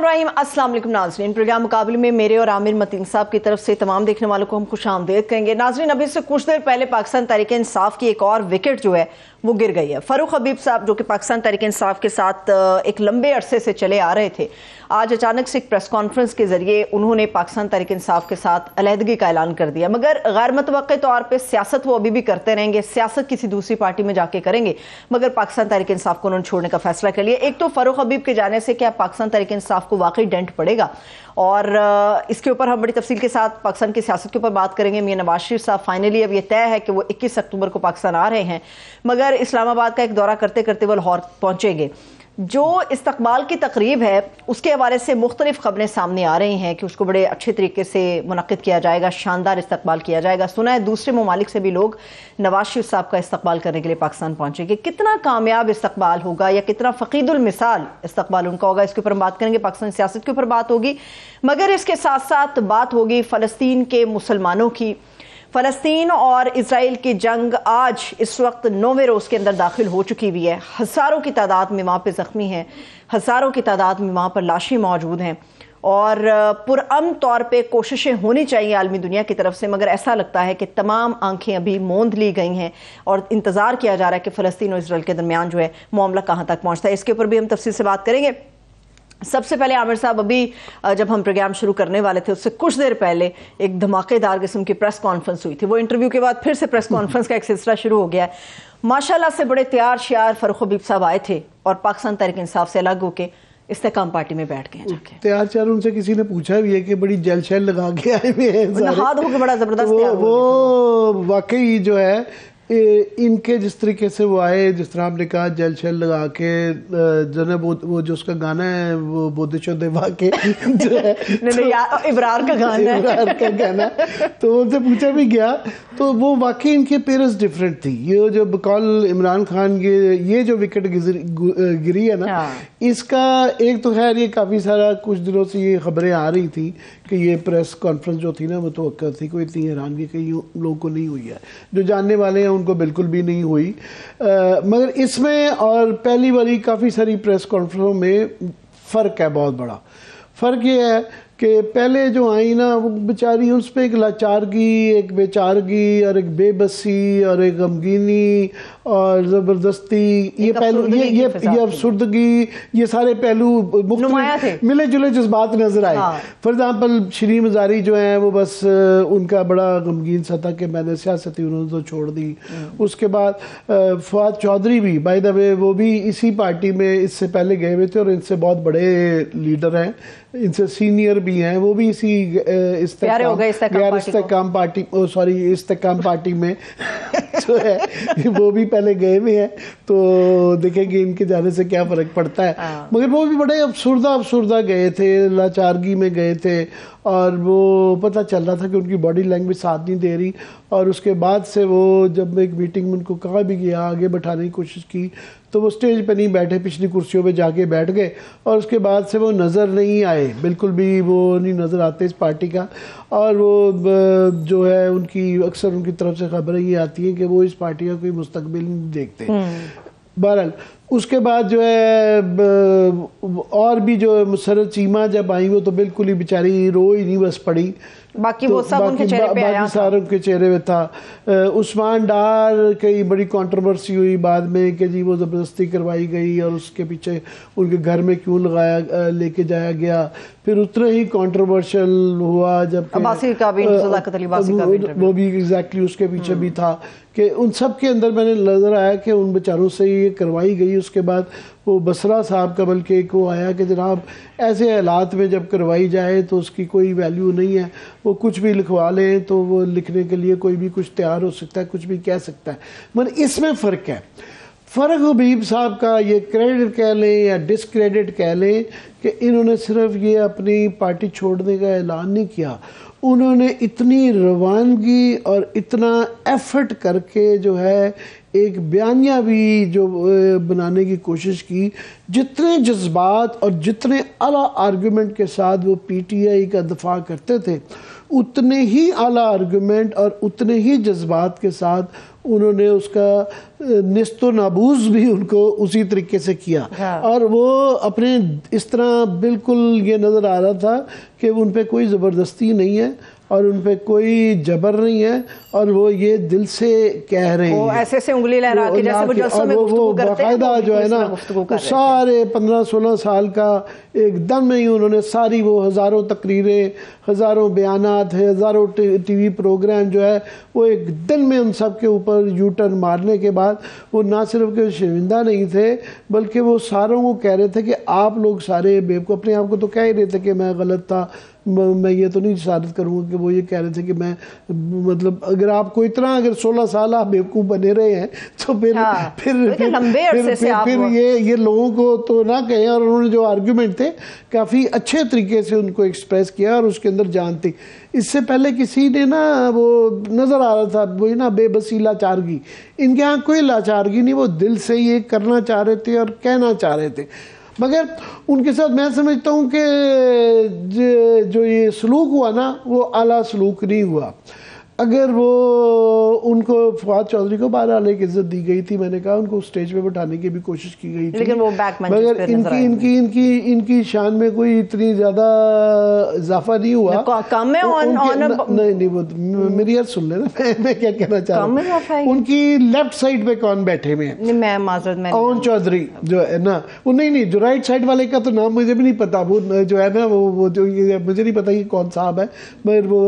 रहीम अस्सलाम वालेकुम नाजरीन प्रोग्राम मुकाबले में मेरे और आमिर मतीन साहब की तरफ से तमाम देखने वालों को हम खुश आमदेद कहेंगे नाजरीन अभी से कुछ देर पहले पाकिस्तान तरीके इंसाफ की एक और विकेट जो है वो गिर गई है फ़ारूक हबीब साहब जो कि पाकिस्तान तरीके इंसाफ के साथ एक लंबे अरसे से चले आ रहे थे आज अचानक से एक प्रेस कॉन्फ्रेंस के जरिए उन्होंने पाकिस्तान तहरीक इंसाफ के साथ अलहदगी का ऐलान कर दिया मगर गैर मतव तौर पर सियासत वो अभी भी करते रहेंगे सियासत किसी दूसरी पार्टी में जाके करेंगे मगर पाकिस्तान तहरीक इंसाफ को उन्होंने छोड़ने का फैसला कर लिया एक तो फ़ारूक हबीब के जाने से क्या पाकिस्तान तहरीक इंसाफ को वाकई डेंट पड़ेगा और इसके ऊपर हम बड़ी तफसील के साथ पाकिस्तान की सियासत के ऊपर बात करेंगे मियाँ नवाज शरीफ साहब फाइनली अब यह तय है कि वो इक्कीस अक्टूबर को पाकिस्तान आ रहे हैं मगर इस्लामाबाद का एक दौरा करते करते वो लाहौर पहुंचेंगे जो इस्तबाल की तकरीब है उसके हवाले से मुख्तलिफ खबरें सामने आ रही हैं कि उसको बड़े अच्छे तरीके से मुनद किया जाएगा शानदार इस्तबाल किया जाएगा सुना है दूसरे ममालिक से भी लोग नवाज शरीफ साहब का इस्तबाल करने के लिए पाकिस्तान पहुंचेंगे कितना कामयाब इस्तबाल होगा या कितना फ़कीदुलमिसाल इस्तबाल उनका होगा इसके ऊपर हम बात करेंगे पाकिस्तान सियासत के ऊपर बात होगी मगर इसके साथ साथ बात होगी फ़लस्तीन के मुसलमानों की फलस्तीन और इसराइल की जंग आज इस वक्त नौवें रोज़ के अंदर दाखिल हो चुकी हुई है हज़ारों की तादाद में वहाँ पर ज़ख्मी है हज़ारों की तादाद में वहाँ पर लाशें मौजूद हैं और पुरम तौर पे कोशिशें होनी चाहिए आलमी दुनिया की तरफ से मगर ऐसा लगता है कि तमाम आंखें अभी मोंद ली गई हैं और इंतज़ार किया जा रहा है कि फ़लस्तीन और इसराइल के दरमियान जो है मामला कहाँ तक पहुँचता है इसके ऊपर भी हम तफसील से बात करेंगे सबसे पहले आमिर साहब अभी जब हम प्रोग्राम शुरू करने वाले थे उससे कुछ देर पहले एक धमाकेदार किस्म की प्रेस कॉन्फ्रेंस हुई थी वो इंटरव्यू के बाद फिर से प्रेस कॉन्फ्रेंस का एक सिलसिला शुरू हो गया है माशाल्लाह से बड़े तैयार श्यार फरूख हबीब साहब आए थे और पाकिस्तान तहरीक इंसाफ से अलग होके इस्तेकाम पार्टी में बैठ गए तैयार श्यार उनसे किसी ने पूछा भी है कि बड़ी जल शैल लगा के आए हुए हैं हाथ होकर बड़ा जबरदस्त वो वाकई जो है इनके जिस तरीके से वो आए जिस तरह आपने कहा जल शल लगा के जो है वो, जो उसका गाना है वो बोधेश्वर देवा के जो है तो, इबरार का गाना इबरार का गाना तो उनसे पूछा भी गया तो वो वाकई इनके पेरेंट्स डिफरेंट थी ये जो बकौल इमरान खान ये ये जो विकेट गिरी है ना हाँ। इसका एक तो खैर ये काफ़ी सारा कुछ दिनों से ये खबरें आ रही थी कि ये प्रेस कॉन्फ्रेंस जो थी ना वो तो थी कोई इतनी हैरानगी कहीं लोगों को नहीं हुई है जो जानने वाले हैं उनको बिल्कुल भी नहीं हुई आ, मगर इसमें और पहली बारी काफ़ी सारी प्रेस कॉन्फ्रेंसों में फ़र्क है बहुत बड़ा फ़र्क ये है कि पहले जो आई ना वो बेचारी उस पर एक लाचारगी एक बेचारगी और एक बेबसी और एक गमगीनी और ज़बरदस्ती ये पहलू ये ये ये अफसरदगी ये सारे पहलू मिले जुले जज्बात नज़र आए फॉर हाँ। एग्ज़ाम्पल श्री मजारी जो हैं वो बस उनका बड़ा गमगीन सा था कि मैंने सियासती उन्होंने तो छोड़ दी हम्म। उसके बाद फवाद चौधरी भी बाय द वे वो भी इसी पार्टी में इससे पहले गए हुए थे और इनसे बहुत बड़े लीडर हैं इनसे सीनियर भी भी हैं वो भी इसी इस Istehkam Istehkam party sorry Istehkam party में जो है वो भी पहले गए हुए हैं तो देखेंगे इनके जाने से क्या फ़र्क पड़ता है हाँ। मगर वो भी बड़े अफसरदा अफसरदा गए थे लाचारगी में गए थे और वो पता चल रहा था कि उनकी बॉडी लैंग्वेज साथ नहीं दे रही और उसके बाद से वो जब एक मीटिंग में उनको कहा भी गया आगे बैठाने की कोशिश की तो वो स्टेज पे नहीं बैठे पिछली कुर्सियों पे जाके बैठ गए और उसके बाद से वो नज़र नहीं आए बिल्कुल भी वो नहीं नज़र आते इस पार्टी का और वो जो है उनकी अक्सर उनकी तरफ से खबरें ये आती हैं कि वो इस पार्टी का कोई मुस्तबिल नहीं देखते हम्म। बहरहाल उसके बाद जो है और भी जो मुसरत चीमा जब आई वो तो बिल्कुल ही बेचारी रो ही नहीं बस पड़ी बाकी तो वो सब बाकी उनके चेहरे पे आया सारे उनके चेहरे पे था उस्मान डार की बड़ी कंट्रोवर्सी हुई बाद में कि जी वो ज़बरदस्ती करवाई गई और उसके पीछे उनके घर में क्यों लगाया लेके जाया गया फिर उतना ही कंट्रोवर्शियल हुआ जब वो भी एग्जैक्टली उसके पीछे भी हम्म। था कि उन सब के अंदर मैंने नज़र आया कि उन बेचारों से ये करवाई गई उसके बाद वो बसरा साहब का बल्कि एक वो आया कि जनाब ऐसे हालात में जब करवाई जाए तो उसकी कोई वैल्यू नहीं है वो कुछ भी लिखवा लें तो वो लिखने के लिए कोई भी कुछ तैयार हो सकता है कुछ भी कह सकता है मगर इसमें फ़र्क है फ़र्क हबीब साहब का ये क्रेडिट कह लें या डिसक्रेडिट कह लें कि इन्होंने सिर्फ ये अपनी पार्टी छोड़ने का ऐलान नहीं किया उन्होंने इतनी रवानगी और इतना एफर्ट करके जो है एक बयानिया भी जो बनाने की कोशिश की जितने जज्बात और जितने अला आर्गूमेंट के साथ वो पीटीआई का दफा करते थे उतने ही आला आर्गूमेंट और उतने ही जज्बात के साथ उन्होंने उसका नस्तो नाबूज भी उनको उसी तरीके से किया हाँ। और वो अपने इस तरह बिल्कुल ये नज़र आ रहा था कि उन पर कोई ज़बरदस्ती नहीं है और उन पर कोई जबर नहीं है और वो ये दिल से कह रहे हैं ऐसे ऐसे उंगली तो लहरा के जैसे वो में वो बाकायदा जो है ना सारे पंद्रह सोलह साल का एकदम ही उन्होंने सारी वो हज़ारों तकरीरें हज़ारों बयान हज़ारों टी वी प्रोग्राम जो है वो एक दिन में उन सब के ऊपर यू टर्न मारने के बाद वो ना सिर्फ के शर्मिंदा नहीं थे बल्कि वो सारों को कह रहे थे कि आप लोग सारे बेब को अपने आप को तो कह ही रहे थे कि मैं गलत था मैं ये तो नहीं शादत करूँगा कि वो ये कह रहे थे कि मैं मतलब अगर आपको इतना अगर 16 साल आप बेवकूफ़ बने रहे हैं तो फिर हाँ, फिर तो फिर, लंबे फिर, से फिर, फिर ये ये लोगों को तो ना कहें और उन्होंने जो आर्ग्यूमेंट थे काफ़ी अच्छे तरीके से उनको एक्सप्रेस किया और उसके अंदर जान थी इससे पहले किसी ने ना वो नज़र आ रहा था वही ना बेबसी लाचारगी इनके यहाँ कोई लाचारगी नहीं वो दिल से ये करना चाह रहे थे और कहना चाह रहे थे मगर उनके साथ मैं समझता हूँ कि जो ये सलूक हुआ ना वो आला सलूक नहीं हुआ अगर वो उनको फवाद चौधरी को आने की इज्जत दी गई थी मैंने कहा उनको स्टेज पे बैठाने की भी कोशिश की गई थी लेकिन वो बैक मगर इनकी इनकी इनकी इनकी शान में कोई इतनी ज्यादा इजाफा नहीं हुआ कम है ऑन ऑन नहीं नहीं वो तो मेरी यार सुन लेना मैं क्या कहना चाह रहा हूँ उनकी लेफ्ट साइड पे कौन बैठे हुए कौन ओन चौधरी जो है ना वो नहीं नहीं जो राइट साइड वाले का तो नाम मुझे भी नहीं पता वो जो है ना वो वो जो मुझे नहीं पता कि कौन साहब है मगर वो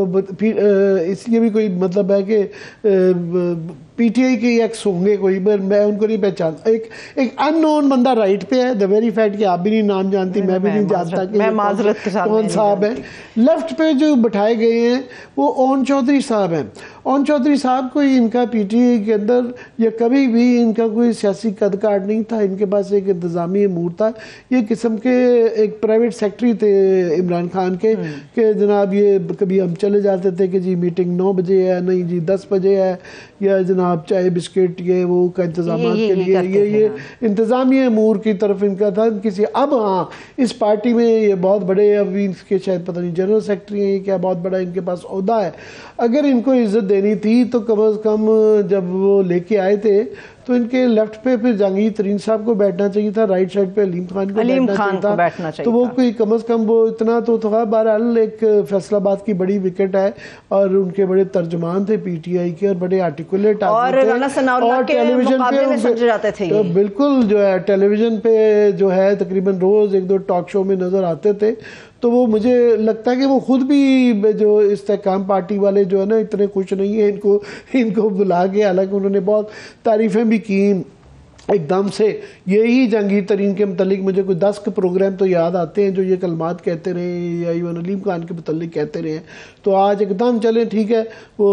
इसलिए भी कोई कोई मतलब है कि पीटीआई के एक्स होंगे कोई पर मैं उनको नहीं पहचान एक एक अननोन बंदा राइट पे है द वेरी फैक्ट कि आप भी नहीं नाम जानती मैं, मैं भी नहीं जानता कि मैं माजरत कौन साहब है लेफ्ट पे जो बैठाए गए हैं वो ओन चौधरी साहब हैं ओन चौधरी साहब को इनका पीटीए के अंदर या कभी भी इनका कोई सियासी कद नहीं था इनके पास एक इंतज़ामी अमूर था ये किस्म के एक प्राइवेट सेक्रेटरी थे इमरान खान के हम्म। कि जनाब ये कभी हम चले जाते थे कि जी मीटिंग नौ बजे है नहीं जी दस बजे है या जनाब चाय बिस्किट ये वो का इंतजाम के लिए ये ये हाँ। इंतज़ामी अमूर की तरफ इनका था किसी अब हाँ इस पार्टी में ये बहुत बड़े अभी इनके शायद पता नहीं जनरल सेक्रेटरी हैं क्या बहुत बड़ा इनके पास अहदा है अगर इनको इज़्ज़त देनी थी तो कम से कम जब वो लेके आए थे तो इनके लेफ्ट पे फिर जहांगीर तरीन साहब को बैठना चाहिए था राइट साइड पे अलीम खान को अलीम बैठना, खान को बैठना चाहिए तो वो कोई कम अज़ कम वो इतना तो था बहरहाल एक फैसलाबाद की बड़ी विकेट है और उनके बड़े तर्जमान थे पीटीआई के और बड़े आर्टिकुलेट और, टेलीविजन पे जाते थे तो बिल्कुल जो है टेलीविजन पे जो है तकरीबन रोज़ एक दो टॉक शो में नज़र आते थे तो वो मुझे लगता है कि वो खुद भी जो इस्तेकाम पार्टी वाले जो है ना इतने खुश नहीं है इनको इनको बुला के हालांकि उन्होंने बहुत तारीफ़ें भी की एकदम से यही जहांगीर तरीन के मतलब मुझे कोई दस के प्रोग्राम तो याद आते हैं जो ये कलमात कहते रहे या इवन अलीम खान के मतलब कहते रहे हैं तो आज एकदम चले ठीक है वो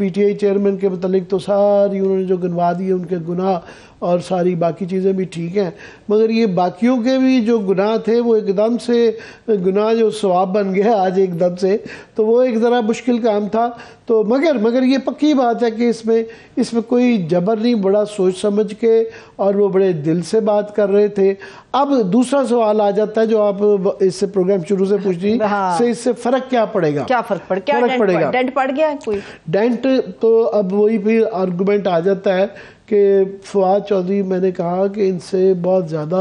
पीटीआई चेयरमैन के मतलब तो सारी उन्होंने जो गनवा दिए उनके गुनाह और सारी बाकी चीज़ें भी ठीक हैं मगर ये बाकियों के भी जो गुनाह थे वो एकदम से गुनाह जो स्वाब बन गया आज एकदम से तो वो एक ज़रा मुश्किल काम था तो मगर मगर ये पक्की बात है कि इसमें इसमें कोई जबर नहीं बड़ा सोच समझ के और वो बड़े दिल से बात कर रहे थे अब दूसरा सवाल आ जाता है जो आप इससे प्रोग्राम शुरू से पूछ रही हाँ। से इससे फ़र्क क्या पड़ेगा क्या फ़र्क पड़ क्या फर्क डेंट पड़ेगा डेंट पड़ गया कोई डेंट तो अब वही फिर आर्गूमेंट आ जाता है कि फवाद चौधरी मैंने कहा कि इनसे बहुत ज़्यादा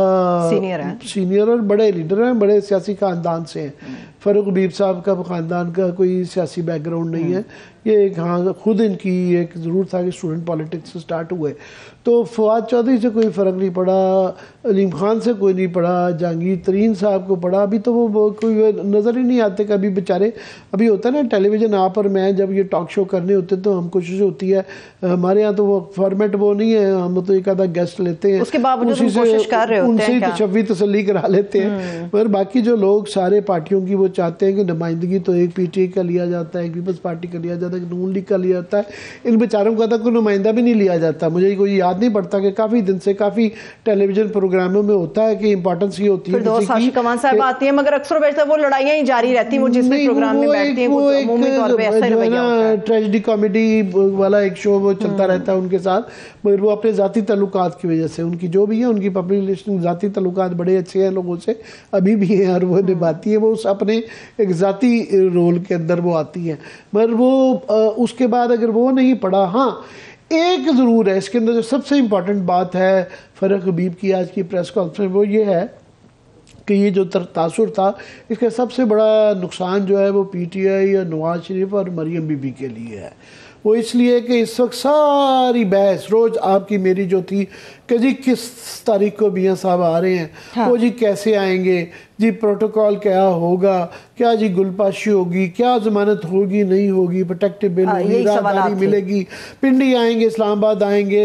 सीनियर हैं सीनियर और बड़े लीडर हैं बड़े सियासी ख़ानदान से हैं hmm. फारूक हबीब साहब का ख़ानदान का कोई सियासी बैकग्राउंड नहीं है hmm. ये एक हाँ खुद इनकी एक ज़रूर था कि स्टूडेंट पॉलिटिक्स से स्टार्ट हुए तो फवाद चौधरी से कोई फ़र्क नहीं पड़ा अलीम खान से कोई नहीं पड़ा जहांगीर तरीन साहब को पड़ा अभी तो वो कोई नज़र ही नहीं आते कभी बेचारे अभी होता है ना टेलीविज़न आप और मैं जब ये टॉक शो करने होते तो हम कोशिश होती है हमारे यहाँ तो वो फॉर्मेट वो नहीं है हम तो एक आधा गेस्ट लेते हैं उसके बाद उसी से उनसे ही तशवी तसली करा लेते हैं हम्म। पर बाकी जो लोग सारे पार्टियों की वो चाहते हैं कि नुमाइंदगी तो एक आई का लिया जाता है एक पीपल्स पार्टी का लिया जाता है नून लीग का लिया जाता है इन बेचारों का तो कोई नुमाइंदा भी नहीं लिया जाता मुझे कोई याद नहीं पड़ता कि काफ़ी दिन से काफ़ी टेलीविजन प्रोग्रामों में होता है कि इंपॉर्टेंस ये होती है साक्षी कमान साहब आती है मगर अक्सर वैसे वो लड़ाइयाँ ही जारी रहती है ट्रेजिडी कॉमेडी वाला एक शो वो चलता हम्म। रहता है उनके साथ मगर वो अपने ज़ाती तल्लुक की वजह से उनकी जो भी है उनकी पब्लिक रिलेशन ज़ाती तल्लुक बड़े अच्छे हैं लोगों से अभी भी हैं और वो हम्म। निभाती है वो उस अपने एक ज़ाती रोल के अंदर वो आती है मगर वो उसके बाद अगर वो नहीं पढ़ा हाँ एक ज़रूर है इसके अंदर जो सबसे इम्पॉर्टेंट बात है फ़रक हबीब की आज की प्रेस कॉन्फ्रेंस वो ये है कि ये जो तासुर था इसका सबसे बड़ा नुकसान जो है वो पी टी आई और नवाज शरीफ और मरियम बीबी के लिए है वो इसलिए कि इस वक्त सारी बहस रोज़ आपकी मेरी जो थी कि जी किस तारीख को मियाँ साहब आ रहे हैं हाँ। वो जी कैसे आएंगे जी प्रोटोकॉल क्या होगा क्या जी गुलपाशी होगी क्या जमानत होगी नहीं होगी प्रोटेक्टिव बिल हाँ, होगी मिलेगी पिंडी आएंगे इस्लामाबाद आएंगे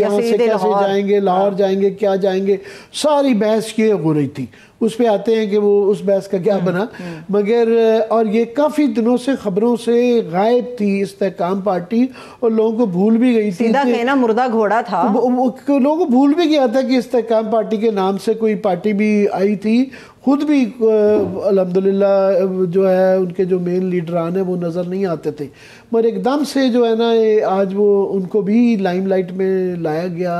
यहाँ से कैसे जाएंगे लाहौर हाँ। जाएंगे क्या जाएंगे सारी बहस ये हो रही थी उस पर आते हैं कि वो उस बहस का क्या हम्म, बना हम्म। मगर और ये काफ़ी दिनों से खबरों से गायब थी इस्तेकाम पार्टी और लोगों को भूल भी गई थी ना मुर्दा घोड़ा था लोगों को भूल भी गया था कि इस्तेकाम पार्टी के नाम से कोई पार्टी भी आई थी खुद भी अलहमदिल्ला जो है उनके जो मेन लीडरान हैं वो नज़र नहीं आते थे मगर एकदम से जो है ना आज वो उनको भी लाइमलाइट में लाया गया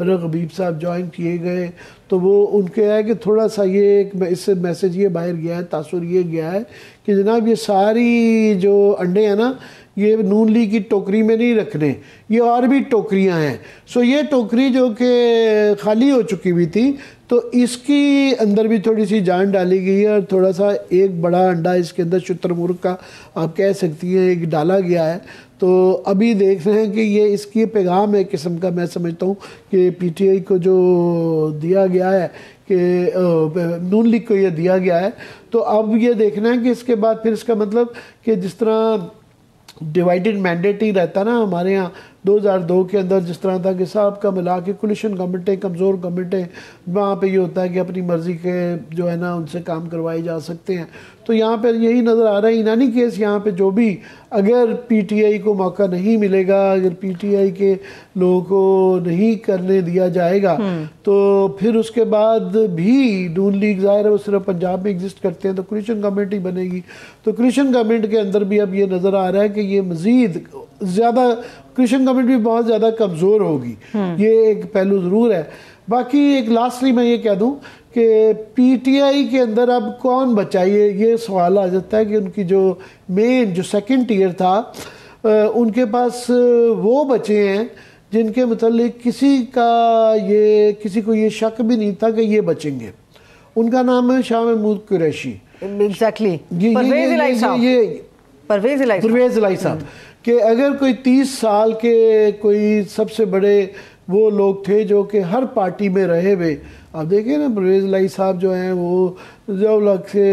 मतलब हबीब साहब ज्वाइन किए गए तो वो उनके है कि थोड़ा सा ये एक इससे मैसेज ये बाहर गया है तासुर ये गया है कि जनाब ये सारी जो अंडे हैं ना ये नून ली की टोकरी में नहीं रखने ये और भी टोकरियां हैं सो ये टोकरी जो कि खाली हो चुकी हुई थी तो इसकी अंदर भी थोड़ी सी जान डाली गई है और थोड़ा सा एक बड़ा अंडा इसके अंदर शुतरमुर्ग का आप कह सकती हैं एक डाला गया है तो अभी देख रहे हैं कि ये इसकी पैगाम है किस्म का मैं समझता हूँ कि पीटीआई को जो दिया गया है कि नून लीग को ये दिया गया है तो अब ये देखना है कि इसके बाद फिर इसका मतलब कि जिस तरह डिवाइडेड मैंडेट ही रहता ना हमारे यहाँ 2002 के अंदर जिस तरह था कि साहब का मिला के कुलशन कमेटें कमज़ोर कमेटें वहाँ पे ये होता है कि अपनी मर्ज़ी के जो है ना उनसे काम करवाए जा सकते हैं तो यहाँ पर यही नज़र आ रहा है इनानी केस यहाँ पे जो भी अगर पीटीआई को मौका नहीं मिलेगा अगर पीटीआई के लोगों को नहीं करने दिया जाएगा हम्म। तो फिर उसके बाद भी नून लीग जाहिर है वो सिर्फ पंजाब में एग्जिस्ट करते हैं तो क्रिश्चन गवर्नमेंट ही बनेगी तो क्रिश्चन गवर्नमेंट के अंदर भी अब ये नज़र आ रहा है कि ये मज़ीद ज़्यादा क्रिश्चन गवर्नमेंट भी बहुत ज़्यादा कमज़ोर होगी हम्म। ये एक पहलू ज़रूर है बाकी एक लास्टली मैं ये कह दूं कि पीटीआई के अंदर अब कौन बचा ये ये सवाल आ जाता है कि उनकी जो मेन जो सेकंड टीयर था उनके पास वो बचे हैं जिनके मतलब किसी का ये किसी को ये शक भी नहीं था कि ये बचेंगे उनका नाम है शाह महमूद कुरैशी एग्जैक्टली परवेज लाई साहब के अगर कोई तीस साल के कोई सबसे बड़े वो लोग थे जो कि हर पार्टी में रहे हुए आप देखिए ना परवेज लाई साहब जो हैं वो जब से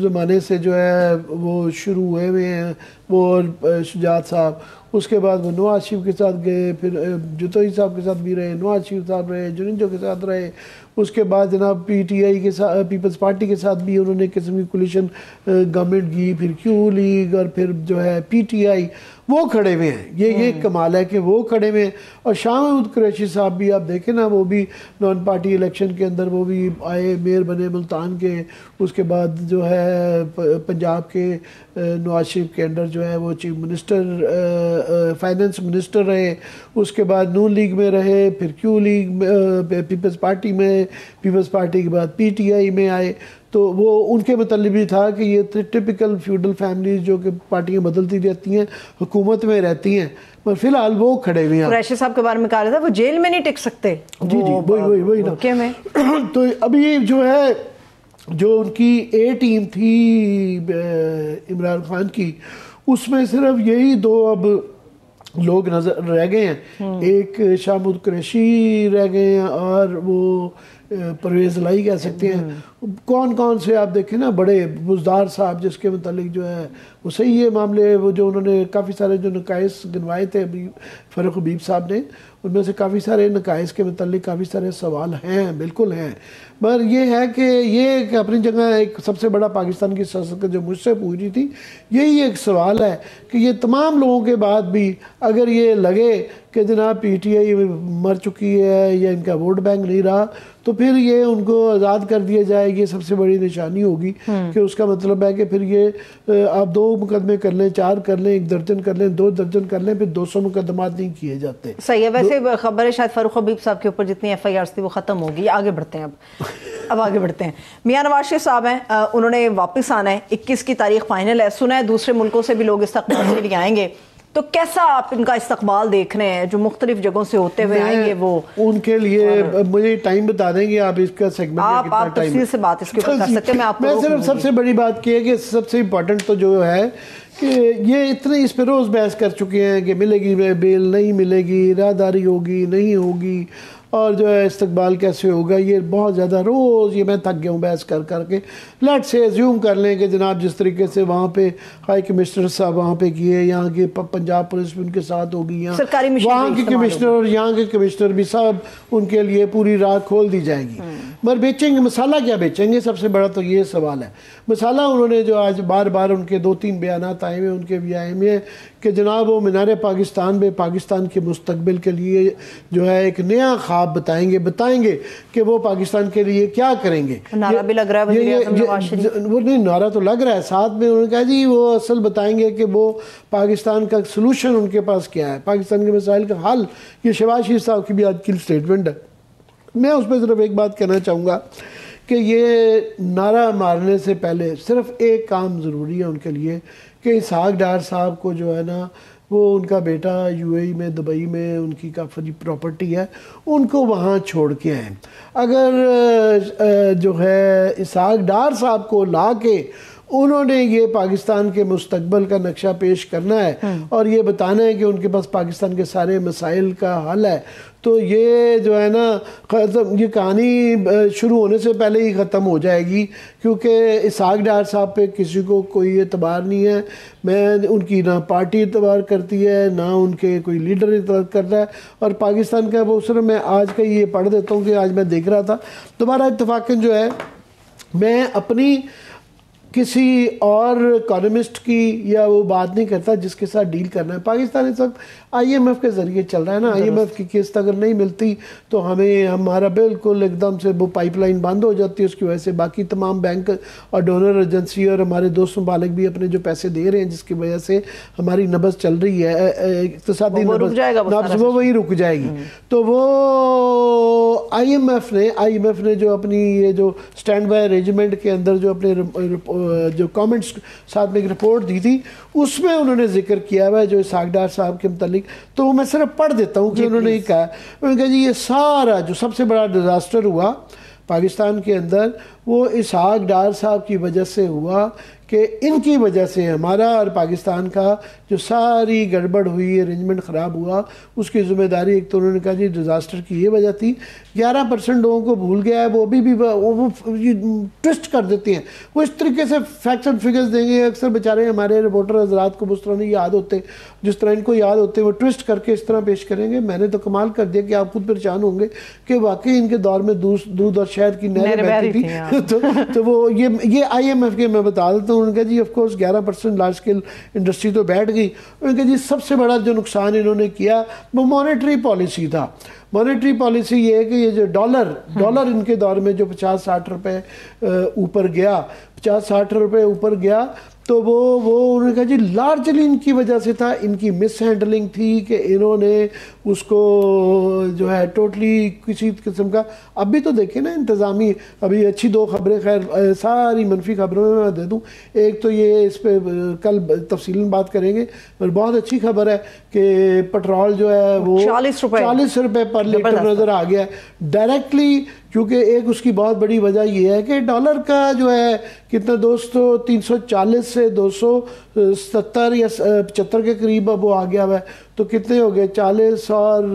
ज़माने से जो है वो शुरू हुए हुए हैं वो शुजात साहब उसके बाद वो नवाज शरीफ के साथ गए फिर जतोई साहब के साथ भी रहे नवाज शरीफ साहब रहे जुनिंजो के साथ रहे उसके बाद जनाब पीटीआई के साथ पीपल्स पार्टी के साथ भी उन्होंने किस्म की कोलिशन गवर्नमेंट की फिर क्यू लीग और फिर जो है पीटीआई वो खड़े हुए हैं ये ये कमाल है कि वो खड़े हुए हैं और शाह महमूद कुरैशी साहब भी आप देखें ना वो भी नॉन पार्टी इलेक्शन के अंदर वो भी आए मेयर बने मुल्तान के उसके बाद जो है पंजाब के नवाज शरीफ के अंडर जो है वो चीफ मिनिस्टर फाइनेंस मिनिस्टर रहे उसके बाद नून लीग में रहे फिर क्यू लीग पीपल्स पार्टी में पीपल्स पार्टी के बाद आई में आए तो वो उनके मतलब भी था कि ये टिपिकल फ्यूडल फैमिली जो कि पार्टियां बदलती रहती हैं हुकूमत में रहती हैं पर फिलहाल वो खड़े हुए हैं कुरैशी साहब के बारे में कहा था वो जेल में नहीं टिक सकते जी जी वही वही वही ना में तो अभी जो है जो उनकी ए टीम थी इमरान खान की उसमें सिर्फ यही दो अब लोग नजर रह गए हैं हम्म। एक शाहमुद कुरैशी रह गए हैं और वो परवेज लाई कह सकते हैं हम्म। कौन कौन से आप देखें ना बड़े बुजदार साहब जिसके मतलब जो है वो सही ये मामले वो जो उन्होंने काफ़ी सारे जो नकायस गिनवाए थे अभी फ़रुख हबीब साहब ने उनमें से काफ़ी सारे नकायस के मतलब काफ़ी सारे सवाल हैं बिल्कुल हैं मगर ये है कि ये कि अपनी जगह एक सबसे बड़ा पाकिस्तान की सियासत का जो मुझसे पूछी थी यही एक सवाल है कि ये तमाम लोगों के बाद भी अगर ये लगे कि जनाब पी टी आई मर चुकी है या इनका वोट बैंक नहीं रहा तो फिर ये उनको आज़ाद कर दिया जाए जाएगी ये सबसे बड़ी निशानी होगी हम्म। कि उसका मतलब है कि फिर ये आप दो मुकदमे कर लें चार कर लें एक दर्जन कर लें दो दर्जन कर लें फिर दो सौ मुकदमा नहीं किए जाते सही है वैसे खबर है शायद फारूक हबीब साहब के ऊपर जितनी एफ आई आर थी वो ख़त्म होगी आगे बढ़ते हैं अब अब आगे बढ़ते हैं मियाँ नवाज शरीफ साहब हैं उन्होंने वापस आना है इक्कीस की तारीख फाइनल है सुना है दूसरे मुल्कों से भी लोग इस तक के लिए आएंगे तो कैसा आप इनका इस्तकबाल देख रहे हैं जो मुख्तलिफ जगहों से होते हुए आएंगे वो उनके लिए मुझे टाइम बता देंगे आप इसका सेगमेंट आप आप तफसील से बात इसके कर सकते हैं मैं आपको मैं सिर्फ सबसे बड़ी बात की है कि सबसे इम्पोर्टेंट तो जो है कि ये इतने इस पर रोज़ बहस कर चुके हैं कि मिलेगी बिल नहीं मिलेगी रादारी होगी नहीं होगी और जो है इस्तबाल कैसे होगा ये बहुत ज़्यादा रोज़ ये मैं थक गया हूँ बहस कर करके लेट से एज्यूम कर लें कि जनाब जिस तरीके से वहाँ पे हाई कमिश्नर साहब वहाँ पे किए यहाँ के पंजाब पुलिस भी उनके साथ होगी यहाँ वहाँ के कमिश्नर और यहाँ के कमिश्नर भी सब उनके लिए पूरी राह खोल दी जाएगी हम्म। मगर बेचेंगे मसाला क्या बेचेंगे सबसे बड़ा तो ये सवाल है मसाला उन्होंने जो आज बार बार उनके दो तीन बयान आए हुए उनके भी आए हुए हैं कि जनाब वो मीनार पाकिस्तान में पाकिस्तान के मुस्तबिल के लिए जो है एक नया ख्वाब बताएंगे बताएंगे कि वो पाकिस्तान के लिए क्या करेंगे नारा भी लग रहा है वो नहीं नारा तो लग रहा है साथ में उन्होंने कहा जी वो असल बताएंगे कि वो पाकिस्तान का सलूशन उनके पास क्या है पाकिस्तान के मसाइल का हल ये शबाज शीर साहब की भी आज की स्टेटमेंट है मैं उस पर सिर्फ एक बात कहना चाहूँगा कि ये नारा मारने से पहले सिर्फ एक काम ज़रूरी है उनके लिए कि इसहाक डार साहब को जो है ना वो उनका बेटा यूएई में दुबई में उनकी काफ़ी प्रॉपर्टी है उनको वहाँ छोड़ के आए अगर जो है इसहाक डार साहब को ला के उन्होंने ये पाकिस्तान के मुस्तबल का नक्शा पेश करना है हम्म। और ये बताना है कि उनके पास पाकिस्तान के सारे मसाइल का हल है तो ये जो है ना ख़त्म ये कहानी शुरू होने से पहले ही ख़त्म हो जाएगी क्योंकि इसाक डार साहब पे किसी को कोई एतबार नहीं है मैं उनकी ना पार्टी एतबार करती है ना उनके कोई लीडर एतबार कर रहा है और पाकिस्तान का वो सर मैं आज का ये पढ़ देता हूँ कि आज मैं देख रहा था दोबारा इतफाक़न जो है मैं अपनी किसी और इकोनॉमिस्ट की या वो बात नहीं करता जिसके साथ डील करना है पाकिस्तान इस वक्त एफ़ के ज़रिए चल रहा है ना आई एम एफ़ की किस्त अगर नहीं मिलती तो हमें हमारा बिल्कुल एकदम से वो पाइपलाइन बंद हो जाती है उसकी वजह से बाकी तमाम बैंक और डोनर एजेंसी और हमारे दोस्त ममालिक भी अपने जो पैसे दे रहे हैं जिसकी वजह से हमारी नबस चल रही है इकतदी नब्ज वो वही रुक जाएगी हम्म। तो वो आई एम एफ ने आई एम एफ ने जो अपनी ये जो स्टैंड बाय अरेंजमेंट के अंदर जो अपने जो कमेंट्स साथ में एक रिपोर्ट दी थी उसमें उन्होंने जिक्र किया हुआ है जो सागडार साहब के मतलब तो मैं सिर्फ पढ़ देता हूँ कि उन्होंने कहा उन्होंने कहा जी ये सारा जो सबसे बड़ा डिज़ास्टर हुआ पाकिस्तान के अंदर वो इसहाक डार साहब की वजह से हुआ कि इनकी वजह से हमारा और पाकिस्तान का जो सारी गड़बड़ हुई अरेंजमेंट ख़राब हुआ उसकी ज़िम्मेदारी एक तो उन्होंने कहा जी डिज़ास्टर की ये वजह थी ग्यारह परसेंट लोगों को भूल गया है वो अभी भी वो ट्विस्ट कर देते हैं वो इस तरीके से फैक्ट्स एंड फिगर्स देंगे अक्सर बेचारे हमारे रिपोर्टर हजरात को उस तरह नहीं याद होते जिस तरह इनको याद होते वो ट्विस्ट करके इस तरह पेश करेंगे मैंने तो कमाल कर दिया कि आप खुद परेशान होंगे कि वाकई इनके दौर में दूध और शहद की नहर बहती थी हाँ। तो, तो, वो ये ये एफ के मैं बता देता हूँ उन्होंने कहा जी ऑफकोर्स ग्यारह परसेंट लार्ज स्केल इंडस्ट्री तो बैठ गई उन्होंने कहा जी सबसे बड़ा जो नुकसान इन्होंने किया वो मॉनेटरी पॉलिसी था मॉनेटरी पॉलिसी ये है कि ये जो डॉलर डॉलर हम्म। इनके दौर में जो पचास साठ रुपये ऊपर गया पचास साठ रुपये ऊपर गया तो वो वो उन्होंने कहा जी लार्जली इनकी वजह से था इनकी मिस हैंडलिंग थी कि इन्होंने उसको जो है टोटली किसी किस्म का अब भी तो देखे ना इंतज़ामी अभी अच्छी दो खबरें खैर सारी मनफी खबरों में मैं दे दूँ एक तो ये इस पर कल तफसी बात करेंगे और बहुत अच्छी खबर है कि पेट्रोल जो है वो चालीस रुपये चालीस रुपये पर लीटर नज़र आ गया है डायरेक्टली क्योंकि एक उसकी बहुत बड़ी वजह यह है कि डॉलर का जो है कितना दोस्तों 340 से 270 या पचहत्तर के करीब अब वो आ गया हुआ है तो कितने हो गए 40 और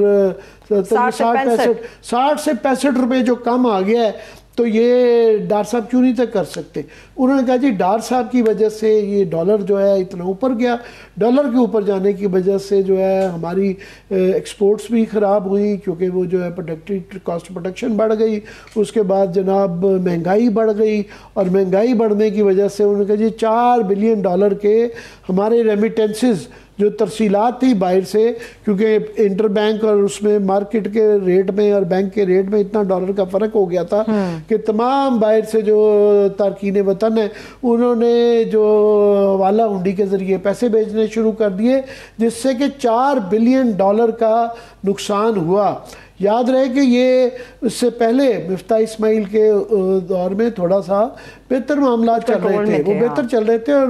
साठ पैंसठ साठ से पैंसठ रुपए जो कम आ गया है तो ये डार साहब क्यों नहीं तक कर सकते उन्होंने कहा जी डार साहब की वजह से ये डॉलर जो है इतना ऊपर गया डॉलर के ऊपर जाने की वजह से जो है हमारी एक्सपोर्ट्स भी ख़राब हुई क्योंकि वो जो है प्रोडक्टिव कॉस्ट प्रोडक्शन बढ़ गई उसके बाद जनाब महंगाई बढ़ गई और महंगाई बढ़ने की वजह से उन्होंने कहा जी चार बिलियन डॉलर के हमारे रेमिटेंसेज़ जो तफसीलात थी बाहर से क्योंकि इंटर बैंक और उसमें मार्केट के रेट में और बैंक के रेट में इतना डॉलर का फ़र्क हो गया था हम्म। कि तमाम बाहर से जो तारकिन वतन हैं उन्होंने जो वाला हुडी के ज़रिए पैसे भेजने शुरू कर दिए जिससे कि चार बिलियन डॉलर का नुकसान हुआ याद रहे कि ये इससे पहले मफ्ता इस्माइल के दौर में थोड़ा सा बेहतर मामला चल रहे थे वो बेहतर हाँ। चल रहे थे और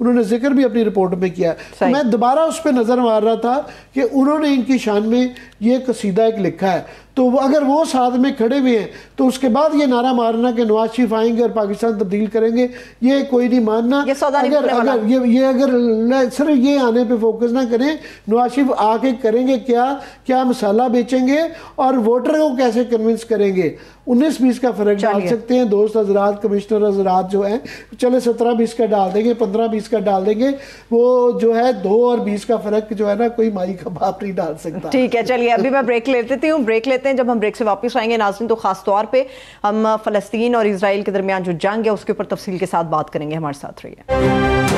उन्होंने जिक्र भी अपनी रिपोर्ट में किया तो मैं दोबारा उस पर नज़र मार रहा था कि उन्होंने इनकी शान में ये कसीदा एक लिखा है तो अगर वो साथ में खड़े हुए हैं तो उसके बाद ये नारा मारना कि नवाज शरीफ आएंगे और पाकिस्तान तब्दील करेंगे ये कोई नहीं मानना ये अगर अगर ये ये अगर सिर्फ ये आने पे फोकस ना करें नवाज शरीफ आके करेंगे क्या क्या मसाला बेचेंगे और वोटर को कैसे कन्विंस करेंगे उन्नीस बीस का फर्क डाल सकते हैं दोस्त हजरात कमिश्नर एक्स्ट्रा ज़रात जो हैं चले सत्रह बीस का डाल देंगे पंद्रह बीस का डाल देंगे वो जो है दो और बीस का फ़र्क जो है ना कोई माई का बाप नहीं डाल सकता ठीक है चलिए अभी मैं ब्रेक ले लेती हूँ ब्रेक लेते हैं जब हम ब्रेक से वापस आएंगे नाजिन तो खास तौर पर हम फ़लस्तीन और इसराइल के दरमियान जो जंग है उसके ऊपर तफसील के साथ बात करेंगे हमारे साथ रही है।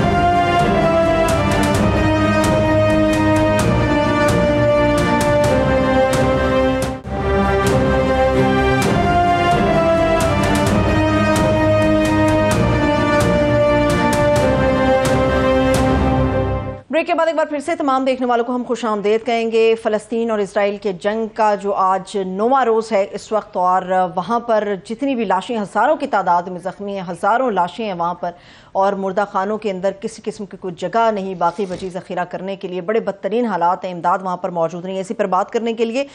ब्रेक के बाद एक बार फिर से तमाम देखने वालों को हम खुश आमदेद कहेंगे फ़लस्तीन और इसराइल के जंग का जो आज नोवा रोज़ है इस वक्त और वहाँ पर जितनी भी लाशें हज़ारों की तादाद में ज़ख्मी हैं हज़ारों लाशें हैं वहाँ पर और मुर्दा खानों के अंदर किसी किस्म की कोई जगह नहीं बाकी बची ज़खीरा करने के लिए बड़े बदतरीन हालात हैं इमदाद वहाँ पर मौजूद नहीं है इसी पर बात करने के लिए